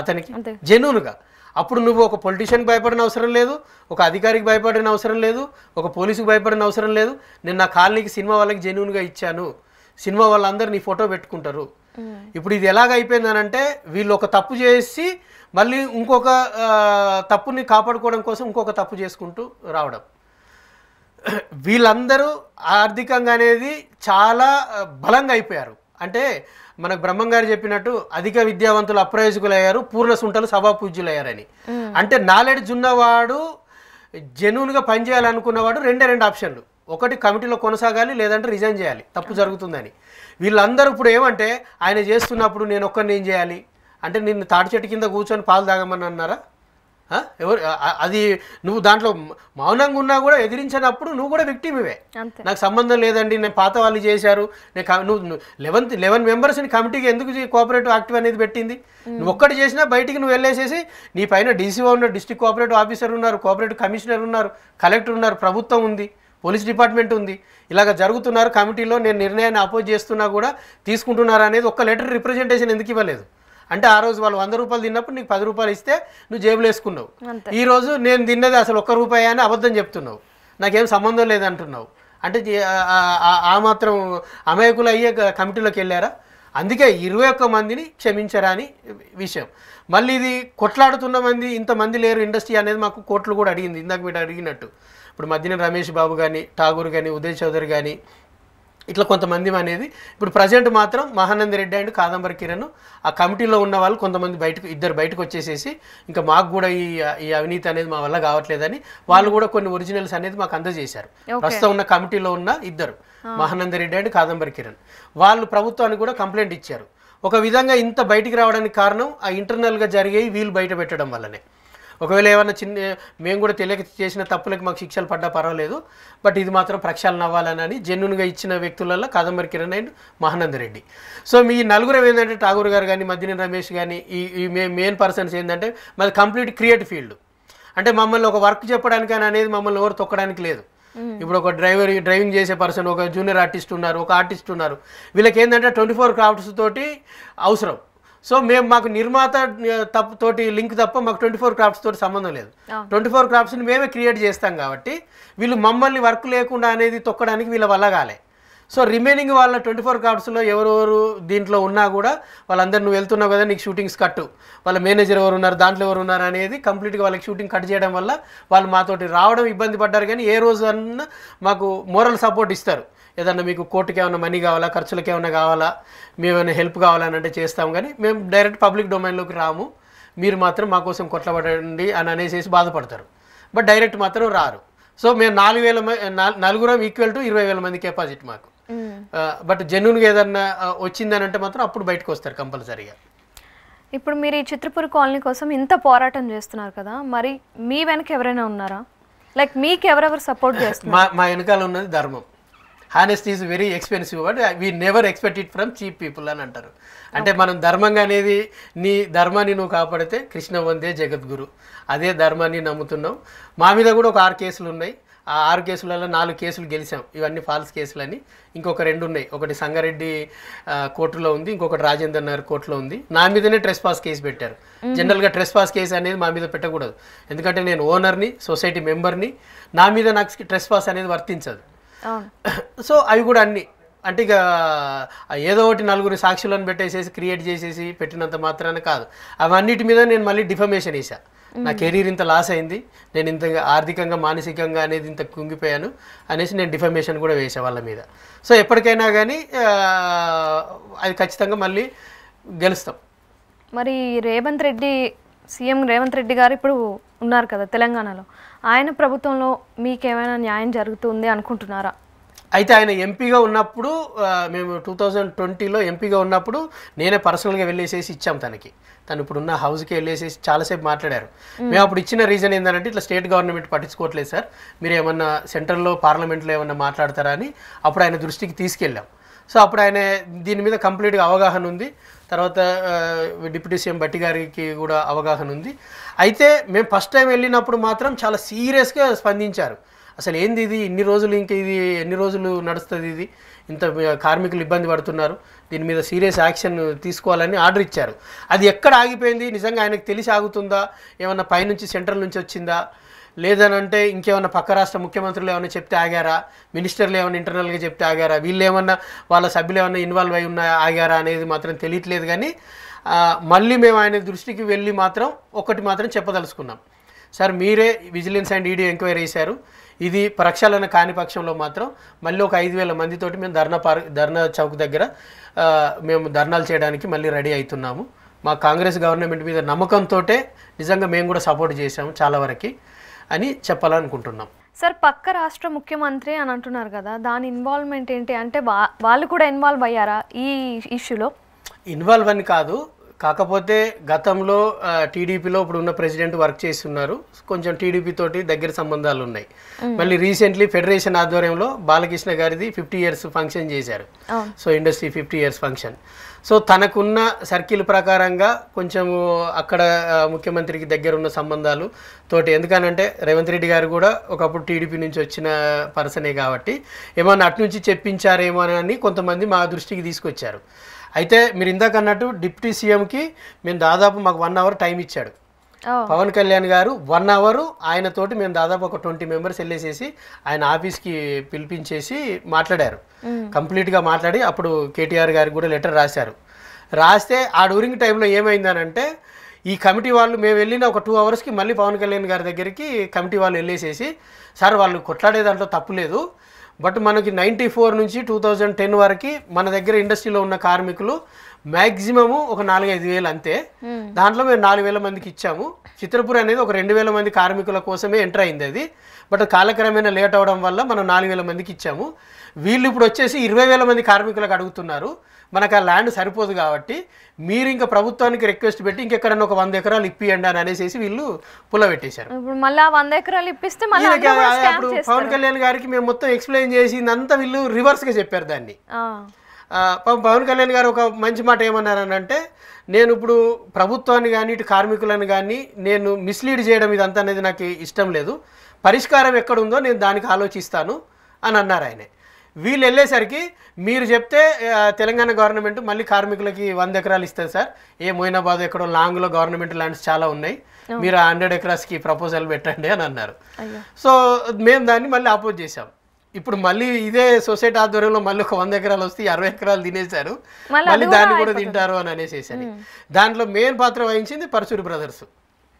అతనికి జెన్యున్గా అప్పుడు నువ్వు ఒక పొలిటీషియన్కి భయపడిన అవసరం లేదు ఒక అధికారికి భయపడిన అవసరం లేదు ఒక పోలీసుకి భయపడిన అవసరం లేదు నేను నా కాలనీకి సినిమా వాళ్ళకి జెన్యున్గా ఇచ్చాను సినిమా వాళ్ళందరూ నీ ఫోటో పెట్టుకుంటారు ఇప్పుడు ఇది ఎలాగ అయిపోయిందనంటే వీళ్ళు ఒక తప్పు చేసి మళ్ళీ ఇంకొక తప్పుని కాపాడుకోవడం కోసం ఇంకొక తప్పు చేసుకుంటూ రావడం వీళ్ళందరూ ఆర్థికంగా అనేది చాలా బలంగా అయిపోయారు అంటే మనకు బ్రహ్మం గారు చెప్పినట్టు అధిక విద్యావంతులు అప్రయోజకులయ్యారు పూర్ణ సుంటలు సభా అయ్యారని అంటే నాలెడ్జ్ ఉన్నవాడు జెన్యున్గా పనిచేయాలనుకున్నవాడు రెండే రెండు ఆప్షన్లు ఒకటి కమిటీలో కొనసాగాలి లేదంటే రిజైన్ చేయాలి తప్పు జరుగుతుందని వీళ్ళందరూ ఇప్పుడు ఏమంటే ఆయన చేస్తున్నప్పుడు నేను ఒక్కరిని ఏం చేయాలి అంటే నిన్ను తాటి చెట్టు కింద కూర్చొని పాలు తాగమని అన్నారా ఎవరు అది నువ్వు దాంట్లో మౌనంగా ఉన్నా కూడా ఎదిరించినప్పుడు నువ్వు కూడా ఇవే నాకు సంబంధం లేదండి నేను పాత వాళ్ళు చేశారు నేను నువ్వు లెవెన్త్ లెవెన్ మెంబర్స్ని కమిటీకి ఎందుకు కోఆపరేటివ్ యాక్టివ్ అనేది పెట్టింది నువ్వు ఒక్కటి చేసినా బయటికి నువ్వు వెళ్ళేసేసి నీ పైన డీసీఓ ఉన్నారు డిస్టిక్ కోఆపరేటివ్ ఆఫీసర్ ఉన్నారు కోఆపరేటివ్ కమిషనర్ ఉన్నారు కలెక్టర్ ఉన్నారు ప్రభుత్వం ఉంది పోలీస్ డిపార్ట్మెంట్ ఉంది ఇలాగ జరుగుతున్నారు కమిటీలో నేను నిర్ణయాన్ని అపోజ్ చేస్తున్నా కూడా తీసుకుంటున్నారు అనేది ఒక్క లెటర్ రిప్రజెంటేషన్ ఎందుకు ఇవ్వలేదు అంటే ఆ రోజు వాళ్ళు వంద రూపాయలు తిన్నప్పుడు నీకు పది రూపాయలు ఇస్తే నువ్వు జేబులు వేసుకున్నావు ఈ రోజు నేను తిన్నది అసలు ఒక్క రూపాయి అని అబద్ధం చెప్తున్నావు నాకేం సంబంధం లేదంటున్నావు అంటే ఆ మాత్రం అమాయకులు అయ్యే కమిటీలోకి వెళ్ళారా అందుకే ఇరవై ఒక్క మందిని క్షమించరా అని విషయం మళ్ళీ ఇది కొట్లాడుతున్న మంది ఇంతమంది లేరు ఇండస్ట్రీ అనేది మాకు కోట్లు కూడా అడిగింది ఇందాక మీరు అడిగినట్టు ఇప్పుడు మధ్యన రమేష్ బాబు కానీ ఠాగూర్ కానీ ఉదయ్ చౌదరి కానీ ఇట్లా కొంతమంది అనేది ఇప్పుడు ప్రజెంట్ మాత్రం మహానంద రెడ్డి అండ్ కాదంబరి కిరణ్ ఆ కమిటీలో ఉన్న వాళ్ళు కొంతమంది బయటకు ఇద్దరు బయటకు వచ్చేసేసి ఇంకా మాకు కూడా ఈ ఈ అవినీతి అనేది మా వల్ల కావట్లేదని వాళ్ళు hmm. కూడా కొన్ని ఒరిజినల్స్ అనేది మాకు అందజేశారు ప్రస్తుతం ఉన్న కమిటీలో ఉన్న ఇద్దరు hmm. మహానంద రెడ్డి అండ్ కాదంబరి కిరణ్ వాళ్ళు ప్రభుత్వానికి కూడా కంప్లైంట్ ఇచ్చారు ఒక విధంగా ఇంత బయటికి రావడానికి కారణం ఆ ఇంటర్నల్గా జరిగే వీళ్ళు బయట పెట్టడం వల్లనే ఒకవేళ ఏమన్నా చిన్న మేము కూడా తెలియక చేసిన తప్పులకు మాకు శిక్షలు పడ్డా పర్వాలేదు బట్ ఇది మాత్రం ప్రక్షాళన అవ్వాలని జెన్యున్గా ఇచ్చిన వ్యక్తులలో కాదంబరి కిరణ్ అండ్ మహానందరెడ్డి సో మీ నలుగురం ఏంటంటే ఠాగూర్ గారు కానీ మద్దిని రమేష్ కానీ ఈ ఈ మెయిన్ పర్సన్స్ ఏంటంటే మాది కంప్లీట్ క్రియేట్ ఫీల్డ్ అంటే మమ్మల్ని ఒక వర్క్ చెప్పడానికి అనేది మమ్మల్ని ఎవరు తొక్కడానికి లేదు ఇప్పుడు ఒక డ్రైవర్ డ్రైవింగ్ చేసే పర్సన్ ఒక జూనియర్ ఆర్టిస్ట్ ఉన్నారు ఒక ఆర్టిస్ట్ ఉన్నారు వీళ్ళకి ఏంటంటే ట్వంటీ ఫోర్ క్రాఫ్ట్స్ తోటి అవసరం సో మేము మాకు నిర్మాత తప్పు తోటి లింక్ తప్ప మాకు ట్వంటీ ఫోర్ క్రాఫ్ట్స్ తోటి సంబంధం లేదు ట్వంటీ ఫోర్ క్రాఫ్ట్స్ని మేమే క్రియేట్ చేస్తాం కాబట్టి వీళ్ళు మమ్మల్ని వర్క్ లేకుండా అనేది తొక్కడానికి వీళ్ళ వల్ల కాలే సో రిమైనింగ్ వాళ్ళ ట్వంటీ ఫోర్ క్రాఫ్ట్స్లో ఎవరెవరు దీంట్లో ఉన్నా కూడా వాళ్ళందరు నువ్వు వెళ్తున్నావు కదా నీకు షూటింగ్స్ కట్టు వాళ్ళ మేనేజర్ ఎవరు ఉన్నారు దాంట్లో ఎవరు ఉన్నారు అనేది కంప్లీట్గా వాళ్ళకి షూటింగ్ కట్ చేయడం వల్ల వాళ్ళు మాతోటి రావడం ఇబ్బంది పడ్డారు కానీ ఏ రోజు అన్న మాకు మోరల్ సపోర్ట్ ఇస్తారు ఏదన్నా మీకు కోర్టుకి ఏమైనా మనీ కావాలా ఖర్చులకి ఏమైనా కావాలా మేమైనా హెల్ప్ కావాలని అంటే చేస్తాం కానీ మేము డైరెక్ట్ పబ్లిక్ డొమైన్లోకి రాము మీరు మాత్రం మా కోసం కొట్లబడండి అని అనేసి బాధపడతారు బట్ డైరెక్ట్ మాత్రం రారు సో మేము నాలుగు వేల నలుగురం ఈక్వల్ టు ఇరవై వేల మంది కెపాసిటీ మాకు బట్ hmm. జెన్యున్గా uh, ఏదన్నా uh, వచ్చిందని అంటే మాత్రం అప్పుడు బయటకు వస్తారు కంపల్సరీగా ఇప్పుడు మీరు ఈ చిత్రపూర్ కాలనీ కోసం ఇంత పోరాటం చేస్తున్నారు కదా మరి మీ వెనక ఎవరైనా ఉన్నారా లైక్ మీకు ఎవరెవరు సపోర్ట్ చేస్తున్నారు మా వెనకాల ఉన్నది ధర్మం honesty is very expensive but we never expect it from cheap people అని అంటారు అంటే మనం ధర్మంగా అనేది నీ ధర్మాన్ని నువ్వు కాపాడితే కృష్ణ వందే జగద్గురు అదే ధర్మాన్ని నమ్ముతున్నాం మా మీద కూడా ఒక ఆరు కేసులు ఉన్నాయి ఆ ఆరు కేసులలో నాలుగు కేసులు గెలిచాం ఇవన్నీ ఫాల్స్ కేసులని ఇంకొక రెండు ఉన్నాయి ఒకటి సంగారెడ్డి కోర్టులో ఉంది ఇంకొకటి రాజేందర్ నగర్ కోర్టులో ఉంది నా మీదనే ట్రెస్ పాస్ కేసు పెట్టారు జనరల్గా ట్రెస్ పాస్ కేసు అనేది మా మీద పెట్టకూడదు ఎందుకంటే నేను ఓనర్ని సొసైటీ మెంబర్ని నా మీద నాకు ట్రెస్ పాస్ అనేది వర్తించదు సో అవి కూడా అన్ని అంటే ఇక ఏదో ఒకటి నలుగురు సాక్షులను పెట్టేసేసి క్రియేట్ చేసేసి పెట్టినంత మాత్రాన కాదు అవన్నిటి మీద నేను మళ్ళీ డిఫమేషన్ వేసా నా కెరీర్ ఇంత లాస్ అయింది నేను ఇంత ఆర్థికంగా మానసికంగా అనేది ఇంత కుంగిపోయాను అనేసి నేను డిఫమేషన్ కూడా వేసా వాళ్ళ మీద సో ఎప్పటికైనా కానీ అది ఖచ్చితంగా మళ్ళీ గెలుస్తాం మరి రేవంత్ రెడ్డి సీఎం రేవంత్ రెడ్డి గారు ఇప్పుడు ఉన్నారు కదా తెలంగాణలో ఆయన ప్రభుత్వంలో మీకేమైనా న్యాయం జరుగుతుంది అనుకుంటున్నారా అయితే ఆయన ఎంపీగా ఉన్నప్పుడు మేము టూ థౌజండ్ ట్వంటీలో ఎంపీగా ఉన్నప్పుడు నేనే పర్సనల్గా వెళ్ళేసేసి ఇచ్చాం తనకి తను ఇప్పుడున్న హౌస్కి వెళ్ళేసేసి చాలాసేపు మాట్లాడారు మేము అప్పుడు ఇచ్చిన రీజన్ ఏంటంటే ఇట్లా స్టేట్ గవర్నమెంట్ పట్టించుకోవట్లేదు సార్ మీరు ఏమన్నా సెంట్రల్లో పార్లమెంట్లో ఏమన్నా మాట్లాడతారా అని అప్పుడు ఆయన దృష్టికి తీసుకెళ్ళాం సో అప్పుడు ఆయన దీని మీద కంప్లీట్గా అవగాహన ఉంది తర్వాత డిప్యూటీ సీఎం బట్టి గారికి కూడా అవగాహన ఉంది అయితే మేము ఫస్ట్ టైం వెళ్ళినప్పుడు మాత్రం చాలా సీరియస్గా స్పందించారు అసలు ఏంది ఇది ఇన్ని రోజులు ఇంక ఇది ఎన్ని రోజులు నడుస్తుంది ఇది ఇంత కార్మికులు ఇబ్బంది పడుతున్నారు దీని మీద సీరియస్ యాక్షన్ తీసుకోవాలని ఆర్డర్ ఇచ్చారు అది ఎక్కడ ఆగిపోయింది నిజంగా ఆయనకు తెలిసి ఆగుతుందా ఏమన్నా పైనుంచి సెంట్రల్ నుంచి వచ్చిందా లేదనంటే ఇంకేమైనా పక్క రాష్ట్ర ముఖ్యమంత్రులు ఏమైనా చెప్తే ఆగారా మినిస్టర్లు ఏమైనా ఇంటర్నల్గా చెప్తే ఆగారా వీళ్ళు ఏమన్నా వాళ్ళ సభ్యులు ఏమైనా ఇన్వాల్వ్ అయి ఉన్నా ఆగారా అనేది మాత్రం తెలియట్లేదు కానీ మళ్ళీ మేము ఆయన దృష్టికి వెళ్ళి మాత్రం ఒకటి మాత్రం చెప్పదలుచుకున్నాం సార్ మీరే విజిలెన్స్ అండ్ ఈడీ ఎంక్వైరీ చేశారు ఇది ప్రక్షాళన కాని పక్షంలో మాత్రం మళ్ళీ ఒక ఐదు వేల మందితోటి మేము ధర్నా పార్క్ ధర్నా చౌక్ దగ్గర మేము ధర్నాలు చేయడానికి మళ్ళీ రెడీ అవుతున్నాము మా కాంగ్రెస్ గవర్నమెంట్ మీద నమ్మకంతో నిజంగా మేము కూడా సపోర్ట్ చేసాము చాలా వరకు అని చెప్పాలనుకుంటున్నాం సార్ పక్క రాష్ట్ర ముఖ్యమంత్రి అని అంటున్నారు కదా దాని ఇన్వాల్వ్మెంట్ ఏంటి అంటే వాళ్ళు కూడా ఇన్వాల్వ్ అయ్యారా ఈ ఇష్యూలో ఇన్వాల్వ్ అని కాదు కాకపోతే గతంలో టీడీపీలో ఇప్పుడు ఉన్న ప్రెసిడెంట్ వర్క్ చేస్తున్నారు కొంచెం టీడీపీ తోటి దగ్గర సంబంధాలు ఉన్నాయి మళ్ళీ రీసెంట్లీ ఫెడరేషన్ ఆధ్వర్యంలో బాలకృష్ణ గారిది ఫిఫ్టీ ఇయర్స్ ఫంక్షన్ చేశారు so industry fifty years function so తనకున్న సర్కిల్ ప్రకారంగా కొంచెము అక్కడ ముఖ్యమంత్రికి దగ్గర ఉన్న సంబంధాలు తోటి ఎందుకనంటే రేవంత్ రెడ్డి గారు కూడా ఒకప్పుడు టీడీపీ నుంచి వచ్చిన పర్సనే కాబట్టి ఏమన్నా అటు నుంచి చెప్పించారేమో అని కొంతమంది మా దృష్టికి తీసుకొచ్చారు అయితే మీరు ఇందాక అన్నట్టు డిప్యూటీ సీఎంకి మేము దాదాపు మాకు వన్ అవర్ టైం ఇచ్చాడు Oh. పవన్ కళ్యాణ్ గారు వన్ అవర్ ఆయనతోటి మేము దాదాపు ఒక ట్వంటీ మెంబర్స్ వెళ్ళేసేసి ఆయన ఆఫీస్కి పిలిపించేసి మాట్లాడారు కంప్లీట్గా hmm. మాట్లాడి అప్పుడు కేటీఆర్ గారికి కూడా లెటర్ రాశారు రాస్తే ఆ డూరింగ్ టైంలో ఏమైందనంటే ఈ కమిటీ వాళ్ళు మేము వెళ్ళిన ఒక టూ అవర్స్కి మళ్ళీ పవన్ కళ్యాణ్ గారి దగ్గరికి కమిటీ వాళ్ళు వెళ్ళేసేసి సార్ వాళ్ళు కొట్లాడే దాంట్లో తప్పు లేదు బట్ మనకి నైంటీ ఫోర్ నుంచి టూ థౌజండ్ టెన్ వరకు మన దగ్గర ఇండస్ట్రీలో ఉన్న కార్మికులు మ్యాక్సిమము ఒక నాలుగైదు వేలు అంతే దాంట్లో మేము నాలుగు వేల మందికి ఇచ్చాము చిత్రపూర్ అనేది ఒక రెండు వేల మంది కార్మికుల కోసమే ఎంటర్ అయింది అది బట్ కాలక్రమేణా లేట్ అవడం వల్ల మనం నాలుగు వేల మందికి ఇచ్చాము వీళ్ళు ఇప్పుడు వచ్చేసి ఇరవై వేల మంది కార్మికులకు అడుగుతున్నారు మనకు ఆ ల్యాండ్ సరిపోదు కాబట్టి మీరు ఇంకా ప్రభుత్వానికి రిక్వెస్ట్ పెట్టి ఇంకెక్కడన్నా ఒక వంద ఎకరాలు ఇప్పియండి అని అనేసి వీళ్ళు పుల్లబెట్టేశారు ఇప్పుడు అప్పుడు పవన్ కళ్యాణ్ గారికి మేము మొత్తం ఎక్స్ప్లెయిన్ అంతా వీళ్ళు రివర్స్గా చెప్పారు దాన్ని పవన్ కళ్యాణ్ గారు ఒక మంచి మాట అంటే నేను ఇప్పుడు ప్రభుత్వాన్ని కానీ ఇటు కార్మికులను కానీ నేను మిస్లీడ్ చేయడం ఇదంతా అనేది నాకు ఇష్టం లేదు పరిష్కారం ఎక్కడుందో నేను దానికి ఆలోచిస్తాను అని అన్నారు ఆయనే వీళ్ళు వెళ్ళేసరికి మీరు చెప్తే తెలంగాణ గవర్నమెంట్ మళ్ళీ కార్మికులకి వంద ఎకరాలు ఇస్తుంది సార్ ఏ మోయినాబాద్ ఎక్కడో లాంగ్లో గవర్నమెంట్ ల్యాండ్స్ చాలా ఉన్నాయి మీరు ఆ హండ్రెడ్ ఎకరాస్కి ప్రపోజల్ పెట్టండి అని అన్నారు సో మేము దాన్ని మళ్ళీ అపోజ్ చేసాం ఇప్పుడు మళ్ళీ ఇదే సొసైటీ ఆధ్వర్యంలో మళ్ళీ ఒక వంద ఎకరాలు వస్తే అరవై ఎకరాలు తినేశారు మళ్ళీ దాన్ని కూడా తింటారు అని అనేసేసాను దాంట్లో మెయిన్ పాత్ర వహించింది పరచూరి బ్రదర్స్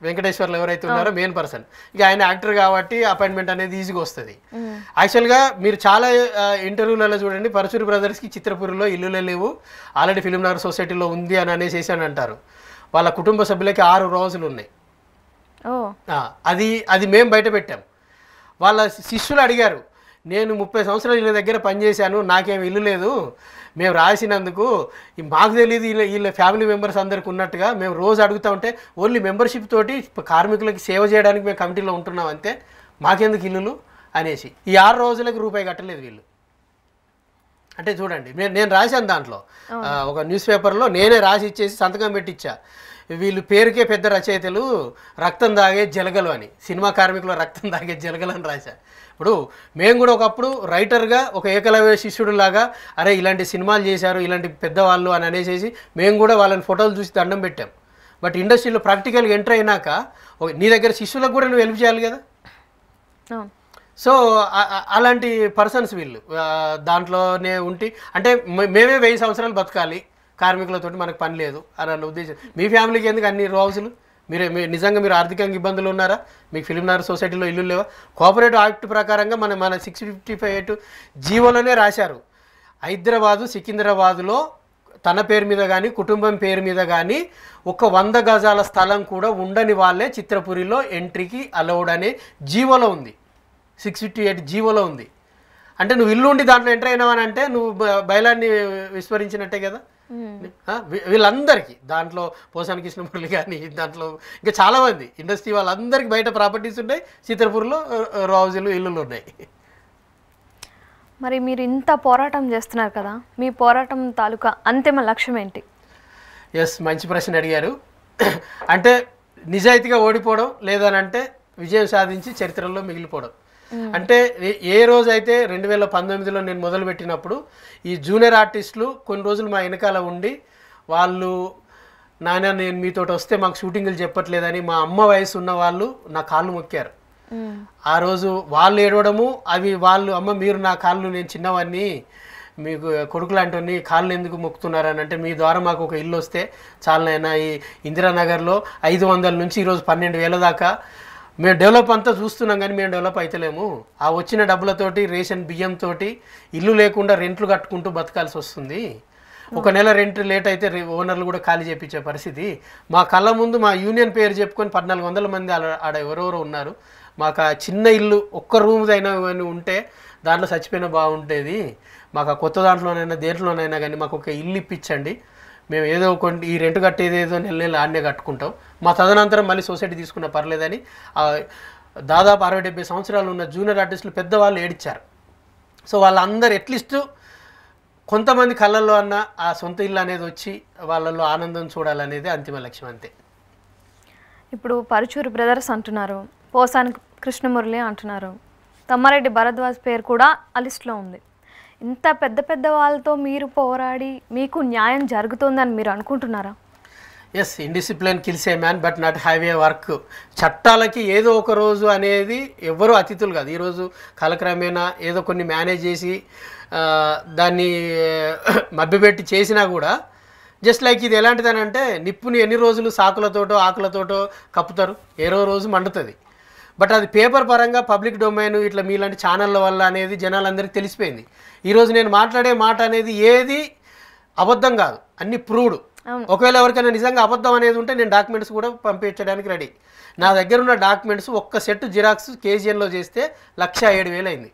వెంకటేశ్వర్లు ఎవరైతే ఉన్నారో మెయిన్ పర్సన్ ఇక ఆయన యాక్టర్ కాబట్టి అపాయింట్మెంట్ అనేది ఈజీగా వస్తుంది యాక్చువల్గా మీరు చాలా ఇంటర్వ్యూలలో చూడండి పరచూరి బ్రదర్స్కి చిత్రపూరిలో ఇల్లులే లేవు ఆల్రెడీ ఫిలిం నగర్ సొసైటీలో ఉంది అని అనేసి అని అంటారు వాళ్ళ కుటుంబ సభ్యులకి ఆరు రోజులు ఉన్నాయి అది అది మేము బయట పెట్టాం వాళ్ళ శిష్యులు అడిగారు నేను ముప్పై సంవత్సరాలు వీళ్ళ దగ్గర పనిచేశాను నాకేం ఇల్లు లేదు మేము రాసినందుకు మాకు తెలియదు వీళ్ళ వీళ్ళ ఫ్యామిలీ మెంబర్స్ అందరికి ఉన్నట్టుగా మేము రోజు అడుగుతూ ఉంటే ఓన్లీ మెంబర్షిప్ తోటి కార్మికులకి సేవ చేయడానికి మేము కమిటీలో ఉంటున్నాం అంతే మాకెందుకు ఇల్లులు అనేసి ఈ ఆరు రోజులకు రూపాయి కట్టలేదు వీళ్ళు అంటే చూడండి నేను నేను రాశాను దాంట్లో ఒక న్యూస్ పేపర్లో నేనే రాసి ఇచ్చేసి సంతకం పెట్టిచ్చా వీళ్ళు పేరుకే పెద్ద రచయితలు రక్తం తాగే జలగలు అని సినిమా కార్మికులు రక్తం తాగే జలగలు అని రాశారు ఇప్పుడు మేము కూడా ఒకప్పుడు రైటర్గా ఒక ఏకలవ్య శిష్యుడిలాగా అరే ఇలాంటి సినిమాలు చేశారు ఇలాంటి పెద్దవాళ్ళు అని అనేసేసి మేము కూడా వాళ్ళని ఫోటోలు చూసి దండం పెట్టాం బట్ ఇండస్ట్రీలో ప్రాక్టికల్గా ఎంటర్ అయినాక నీ దగ్గర శిష్యులకు కూడా నువ్వు హెల్ప్ చేయాలి కదా సో అలాంటి పర్సన్స్ వీళ్ళు దాంట్లోనే ఉంటి అంటే మేమే వెయ్యి సంవత్సరాలు బతకాలి కార్మికులతోటి మనకు పని లేదు అని అన్న ఉద్దేశం మీ ఫ్యామిలీకి ఎందుకు అన్ని రోజులు మీరు నిజంగా మీరు ఆర్థికంగా ఇబ్బందులు ఉన్నారా మీకు ఫిలింనగర్ సొసైటీలో ఇల్లు లేవా కోఆపరేటివ్ యాక్ట్ ప్రకారంగా మన మన సిక్స్ ఫిఫ్టీ ఫైవ్ ఎయిట్ జీవోలోనే రాశారు హైదరాబాదు సికింద్రాబాదులో తన పేరు మీద కానీ కుటుంబం పేరు మీద కానీ ఒక వంద గజాల స్థలం కూడా ఉండని వాళ్ళే చిత్రపురిలో ఎంట్రీకి అలౌడ్ అనే జీవోలో ఉంది సిక్స్ ఫిఫ్టీ ఎయిట్ జీవోలో ఉంది అంటే నువ్వు ఇల్లు ఉండి దాంట్లో ఎంటర్ అయినావని అంటే నువ్వు బయలాన్ని విస్మరించినట్టే కదా Hmm. వీళ్ళందరికీ దాంట్లో పోసాని కృష్ణమూర్లు కానీ దాంట్లో ఇంకా చాలామంది ఇండస్ట్రీ వాళ్ళందరికీ బయట ప్రాపర్టీస్ ఉన్నాయి సీతర్పూర్లో రావుజీలు ఇల్లులు ఉన్నాయి మరి మీరు ఇంత పోరాటం చేస్తున్నారు కదా మీ పోరాటం తాలూకా అంతిమ లక్ష్యం ఏంటి ఎస్ మంచి ప్రశ్న అడిగారు అంటే నిజాయితీగా ఓడిపోవడం లేదనంటే విజయం సాధించి చరిత్రలో మిగిలిపోవడం Hmm. అంటే ఏ రోజైతే రెండు వేల పంతొమ్మిదిలో నేను మొదలుపెట్టినప్పుడు ఈ జూనియర్ ఆర్టిస్టులు కొన్ని రోజులు మా వెనకాల ఉండి వాళ్ళు నాయన నేను మీతో వస్తే మాకు షూటింగ్లు చెప్పట్లేదని మా అమ్మ వయసు ఉన్న వాళ్ళు నా కాళ్ళు మొక్కారు hmm. ఆ రోజు వాళ్ళు ఏడవడము అవి వాళ్ళు అమ్మ మీరు నా కాళ్ళు నేను చిన్నవాడిని మీకు కొడుకు లాంటివన్నీ కాళ్ళు ఎందుకు మొక్కుతున్నారని అంటే మీ ద్వారా మాకు ఒక ఇల్లు వస్తే చాలనైనా ఈ ఇందిరానగర్లో ఐదు వందల నుంచి ఈరోజు పన్నెండు వేల దాకా మేము డెవలప్ అంతా చూస్తున్నాం కానీ మేము డెవలప్ అవుతలేము ఆ వచ్చిన డబ్బులతోటి రేషన్ బియ్యంతో ఇల్లు లేకుండా రెంట్లు కట్టుకుంటూ బతకాల్సి వస్తుంది ఒక నెల రెంట్ లేట్ అయితే ఓనర్లు కూడా ఖాళీ చేయించే పరిస్థితి మా కళ్ళ ముందు మా యూనియన్ పేరు చెప్పుకొని పద్నాలుగు వందల మంది ఆడ ఎవరెవరో ఉన్నారు మాకు ఆ చిన్న ఇల్లు ఒక్క రూమ్దైనా కానీ ఉంటే దాంట్లో చచ్చిపోయినా బాగుండేది మాకు ఆ కొత్త దాంట్లోనైనా దేంట్లోనైనా కానీ మాకు ఒక ఇల్లు ఇప్పించండి మేము ఏదో కొన్ని ఈ రెంట్ కట్టేది ఏదో నెల నెల ఆడనే కట్టుకుంటాం మా తదనంతరం మళ్ళీ సొసైటీ తీసుకున్న పర్లేదని దాదాపు అరవై డెబ్బై సంవత్సరాలు ఉన్న జూనియర్ ఆర్టిస్టులు పెద్దవాళ్ళు ఏడిచ్చారు సో వాళ్ళందరూ అట్లీస్ట్ కొంతమంది కళ్ళల్లో అన్న ఆ సొంత ఇల్లు అనేది వచ్చి వాళ్ళల్లో ఆనందం చూడాలనేది అంతిమ లక్ష్యం అంతే ఇప్పుడు పరుచూరు బ్రదర్స్ అంటున్నారు పోసాని కృష్ణమురళి అంటున్నారు తమ్మారెడ్డి భరద్వాజ్ పేరు కూడా ఆ ఉంది ఇంత పెద్ద పెద్ద వాళ్ళతో మీరు పోరాడి మీకు న్యాయం జరుగుతుందని మీరు అనుకుంటున్నారా yes indiscipline kills a man but not have a work చట్టాలకి ఏదో ఒక రోజు అనేది ఎవ్వరూ అతిథులు కాదు ఈరోజు కాలక్రమేణా ఏదో కొన్ని మేనేజ్ చేసి దాన్ని మభ్యపెట్టి చేసినా కూడా జస్ట్ లైక్ ఇది ఎలాంటిదని అంటే నిప్పుని ఎన్ని రోజులు సాకులతోటో ఆకులతోటో కప్పుతారు ఏరో రోజు మండుతుంది బట్ అది పేపర్ పరంగా పబ్లిక్ డొమైన్ ఇట్లా మీలాంటి ఛానళ్ళ వల్ల అనేది జనాలందరికీ తెలిసిపోయింది ఈరోజు నేను మాట్లాడే మాట అనేది ఏది అబద్ధం కాదు అన్ని ప్రూవ్డ్ ఒకవేళ ఎవరికైనా నిజంగా అబద్ధం అనేది ఉంటే నేను డాక్యుమెంట్స్ కూడా పంపించడానికి రెడీ నా దగ్గర ఉన్న డాక్యుమెంట్స్ ఒక్క సెట్ జిరాక్స్ కేజీఎన్లో చేస్తే లక్ష ఏడు వేలు అయింది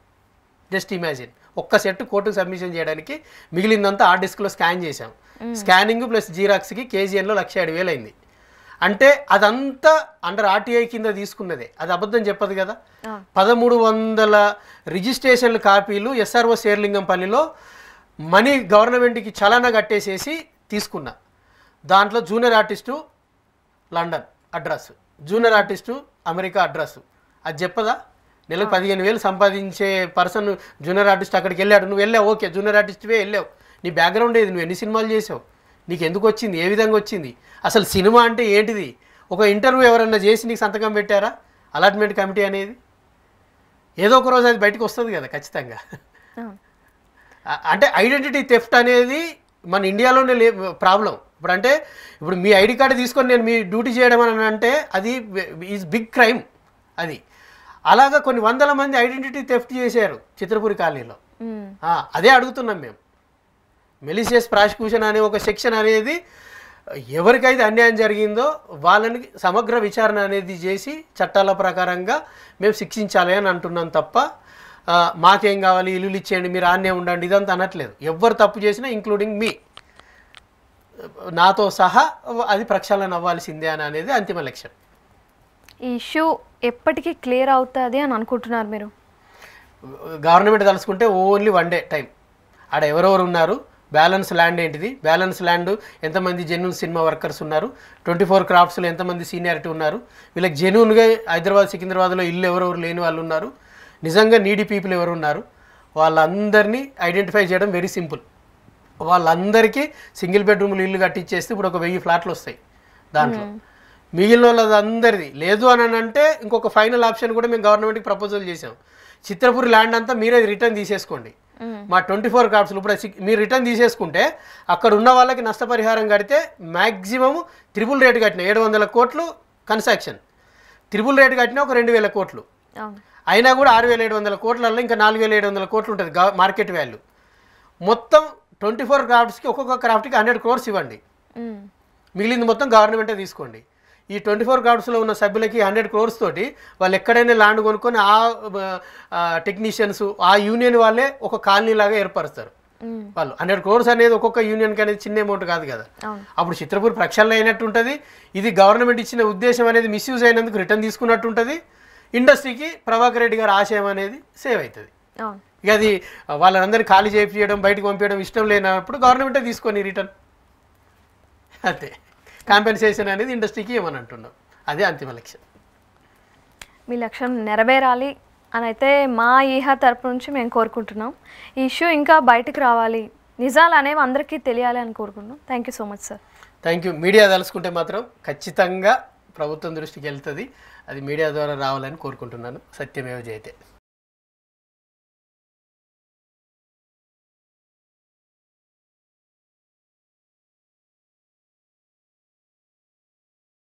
జస్ట్ ఇమాజిన్ ఒక్క సెట్ కోర్టుకు సబ్మిషన్ చేయడానికి మిగిలిందంతా ఆ డిస్క్లో స్కాన్ చేశాం స్కానింగ్ ప్లస్ జిరాక్స్కి కేజీఎన్లో లక్ష ఏడు వేలు అయింది అంటే అదంతా అండర్ ఆర్టీఐ కింద తీసుకున్నదే అది అబద్ధం చెప్పదు కదా పదమూడు వందల రిజిస్ట్రేషన్ల కాపీలు ఎస్ఆర్ఓ శేర్లింగంపల్లిలో మనీ గవర్నమెంట్కి చలానా కట్టేసేసి తీసుకున్నా దాంట్లో junior artist London address junior artist America address అది చెప్పదా నెలకు పదిహేను వేలు సంపాదించే పర్సన్ జూనియర్ ఆర్టిస్ట్ అక్కడికి వెళ్ళాడు నువ్వు వెళ్ళావు ఓకే జూనియర్ ఆర్టిస్ట్వే వెళ్ళావు నీ బ్యాక్గ్రౌండ్ ఏది నువ్వు ఎన్ని సినిమాలు చేసావు నీకు ఎందుకు వచ్చింది ఏ విధంగా వచ్చింది అసలు సినిమా అంటే ఏంటిది ఒక ఇంటర్వ్యూ ఎవరైనా చేసి నీకు సంతకం పెట్టారా అలాట్మెంట్ కమిటీ అనేది ఏదో ఒక రోజు అది బయటకు వస్తుంది కదా ఖచ్చితంగా అంటే ఐడెంటిటీ థెఫ్ట్ అనేది మన ఇండియాలోనే లే ప్రాబ్లం ఇప్పుడు అంటే ఇప్పుడు మీ ఐడి కార్డు తీసుకొని నేను మీ డ్యూటీ చేయడం అని అంటే అది ఈజ్ బిగ్ క్రైమ్ అది అలాగా కొన్ని వందల మంది ఐడెంటిటీ థెఫ్ట్ చేశారు చిత్రపురి కాలనీలో అదే అడుగుతున్నాం మేము మెలిసియస్ ప్రాసిక్యూషన్ అనే ఒక సెక్షన్ అనేది ఎవరికైతే అన్యాయం జరిగిందో వాళ్ళని సమగ్ర విచారణ అనేది చేసి చట్టాల ప్రకారంగా మేము శిక్షించాలి అని అంటున్నాం తప్ప మాకేం కావాలి ఇల్లులు ఇచ్చేయండి మీరు ఆన్యం ఉండండి ఇదంతా అనట్లేదు ఎవరు తప్పు చేసినా ఇంక్లూడింగ్ మీ నాతో సహా అది ప్రక్షాళన అవ్వాల్సిందే అని అనేది అంతిమ లక్ష్యం ఈ ఇష్యూ ఎప్పటికీ క్లియర్ అవుతుంది అని అనుకుంటున్నారు మీరు గవర్నమెంట్ తలుసుకుంటే ఓన్లీ వన్ డే టైం ఆడ ఎవరెవరు ఉన్నారు బ్యాలెన్స్ ల్యాండ్ ఏంటిది బ్యాలెన్స్ ల్యాండ్ ఎంతమంది జెన్యున్ సినిమా వర్కర్స్ ఉన్నారు ట్వంటీ ఫోర్ క్రాఫ్ట్స్లో ఎంతమంది సీనియారిటీ ఉన్నారు వీళ్ళకి జెన్యున్గా హైదరాబాద్ సికింద్రాబాద్లో ఇల్లు ఎవరెవరు లేని వాళ్ళు ఉన్నారు నిజంగా నీడీ పీపుల్ ఎవరు ఉన్నారు వాళ్ళందరినీ ఐడెంటిఫై చేయడం వెరీ సింపుల్ వాళ్ళందరికీ సింగిల్ బెడ్రూమ్లు ఇల్లు కట్టించేస్తే ఇప్పుడు ఒక వెయ్యి ఫ్లాట్లు వస్తాయి దాంట్లో మిగిలిన అందరిది లేదు అని అంటే ఇంకొక ఫైనల్ ఆప్షన్ కూడా మేము గవర్నమెంట్కి ప్రపోజల్ చేసాం చిత్రపూర్ ల్యాండ్ అంతా మీరే రిటర్న్ తీసేసుకోండి మా ట్వంటీ ఫోర్ క్రాప్స్లు ఇప్పుడు మీరు రిటర్న్ తీసేసుకుంటే అక్కడ ఉన్న వాళ్ళకి నష్టపరిహారం కడితే మ్యాక్సిమం త్రిపుల్ రేటు కట్టిన ఏడు వందల కోట్లు కన్సాక్షన్ త్రిపుల్ రేటు కట్టిన ఒక రెండు వేల కోట్లు అయినా కూడా ఆరు వేల ఏడు వందల కోట్లలో ఇంకా నాలుగు వేల ఏడు వందల కోట్లు ఉంటుంది మార్కెట్ వాల్యూ మొత్తం ట్వంటీ ఫోర్ క్రాఫ్ట్స్కి ఒక్కొక్క క్రాఫ్ట్కి హండ్రెడ్ క్రోర్స్ ఇవ్వండి మిగిలింది మొత్తం గవర్నమెంటే తీసుకోండి ఈ ట్వంటీ ఫోర్ కార్డ్స్లో ఉన్న సభ్యులకి హండ్రెడ్ క్రోర్స్ తోటి వాళ్ళు ఎక్కడైనా ల్యాండ్ కొనుక్కొని ఆ టెక్నీషియన్స్ ఆ యూనియన్ వాళ్ళే ఒక కాలనీ లాగా ఏర్పరుస్తారు వాళ్ళు హండ్రెడ్ క్రోర్స్ అనేది ఒక్కొక్క యూనియన్ అనేది చిన్న అమౌంట్ కాదు కదా అప్పుడు చిత్రపూర్ ప్రక్షాళన అయినట్టు ఉంటుంది ఇది గవర్నమెంట్ ఇచ్చిన ఉద్దేశం అనేది మిస్యూజ్ అయినందుకు రిటర్న్ తీసుకున్నట్టు ఉంటుంది ఇండస్ట్రీకి ప్రభాకర్ రెడ్డి గారి ఆశయం అనేది సేవ్ అవుతుంది ఇక అది వాళ్ళందరినీ ఖాళీ చేయించడం బయటకు పంపించడం ఇష్టం లేనప్పుడు గవర్నమెంటే తీసుకొని రిటర్న్ అంతే కాంపెన్సేషన్ అనేది ఇండస్ట్రీకి ఇవ్వని అంటున్నాం అదే అంతిమ లక్ష్యం మీ లక్ష్యం నెరవేరాలి అని అయితే మా ఈహా తరపు నుంచి మేము కోరుకుంటున్నాం ఈ ఇష్యూ ఇంకా బయటకు రావాలి నిజాలు అనేవి అందరికీ తెలియాలి అని కోరుకుంటున్నాం thank you so much sir thank you media తలుసుకుంటే మాత్రం ఖచ్చితంగా ప్రభుత్వం దృష్టికి వెళ్తుంది అది మీడియా ద్వారా రావాలని కోరుకుంటున్నాను సత్యమేవ జయతే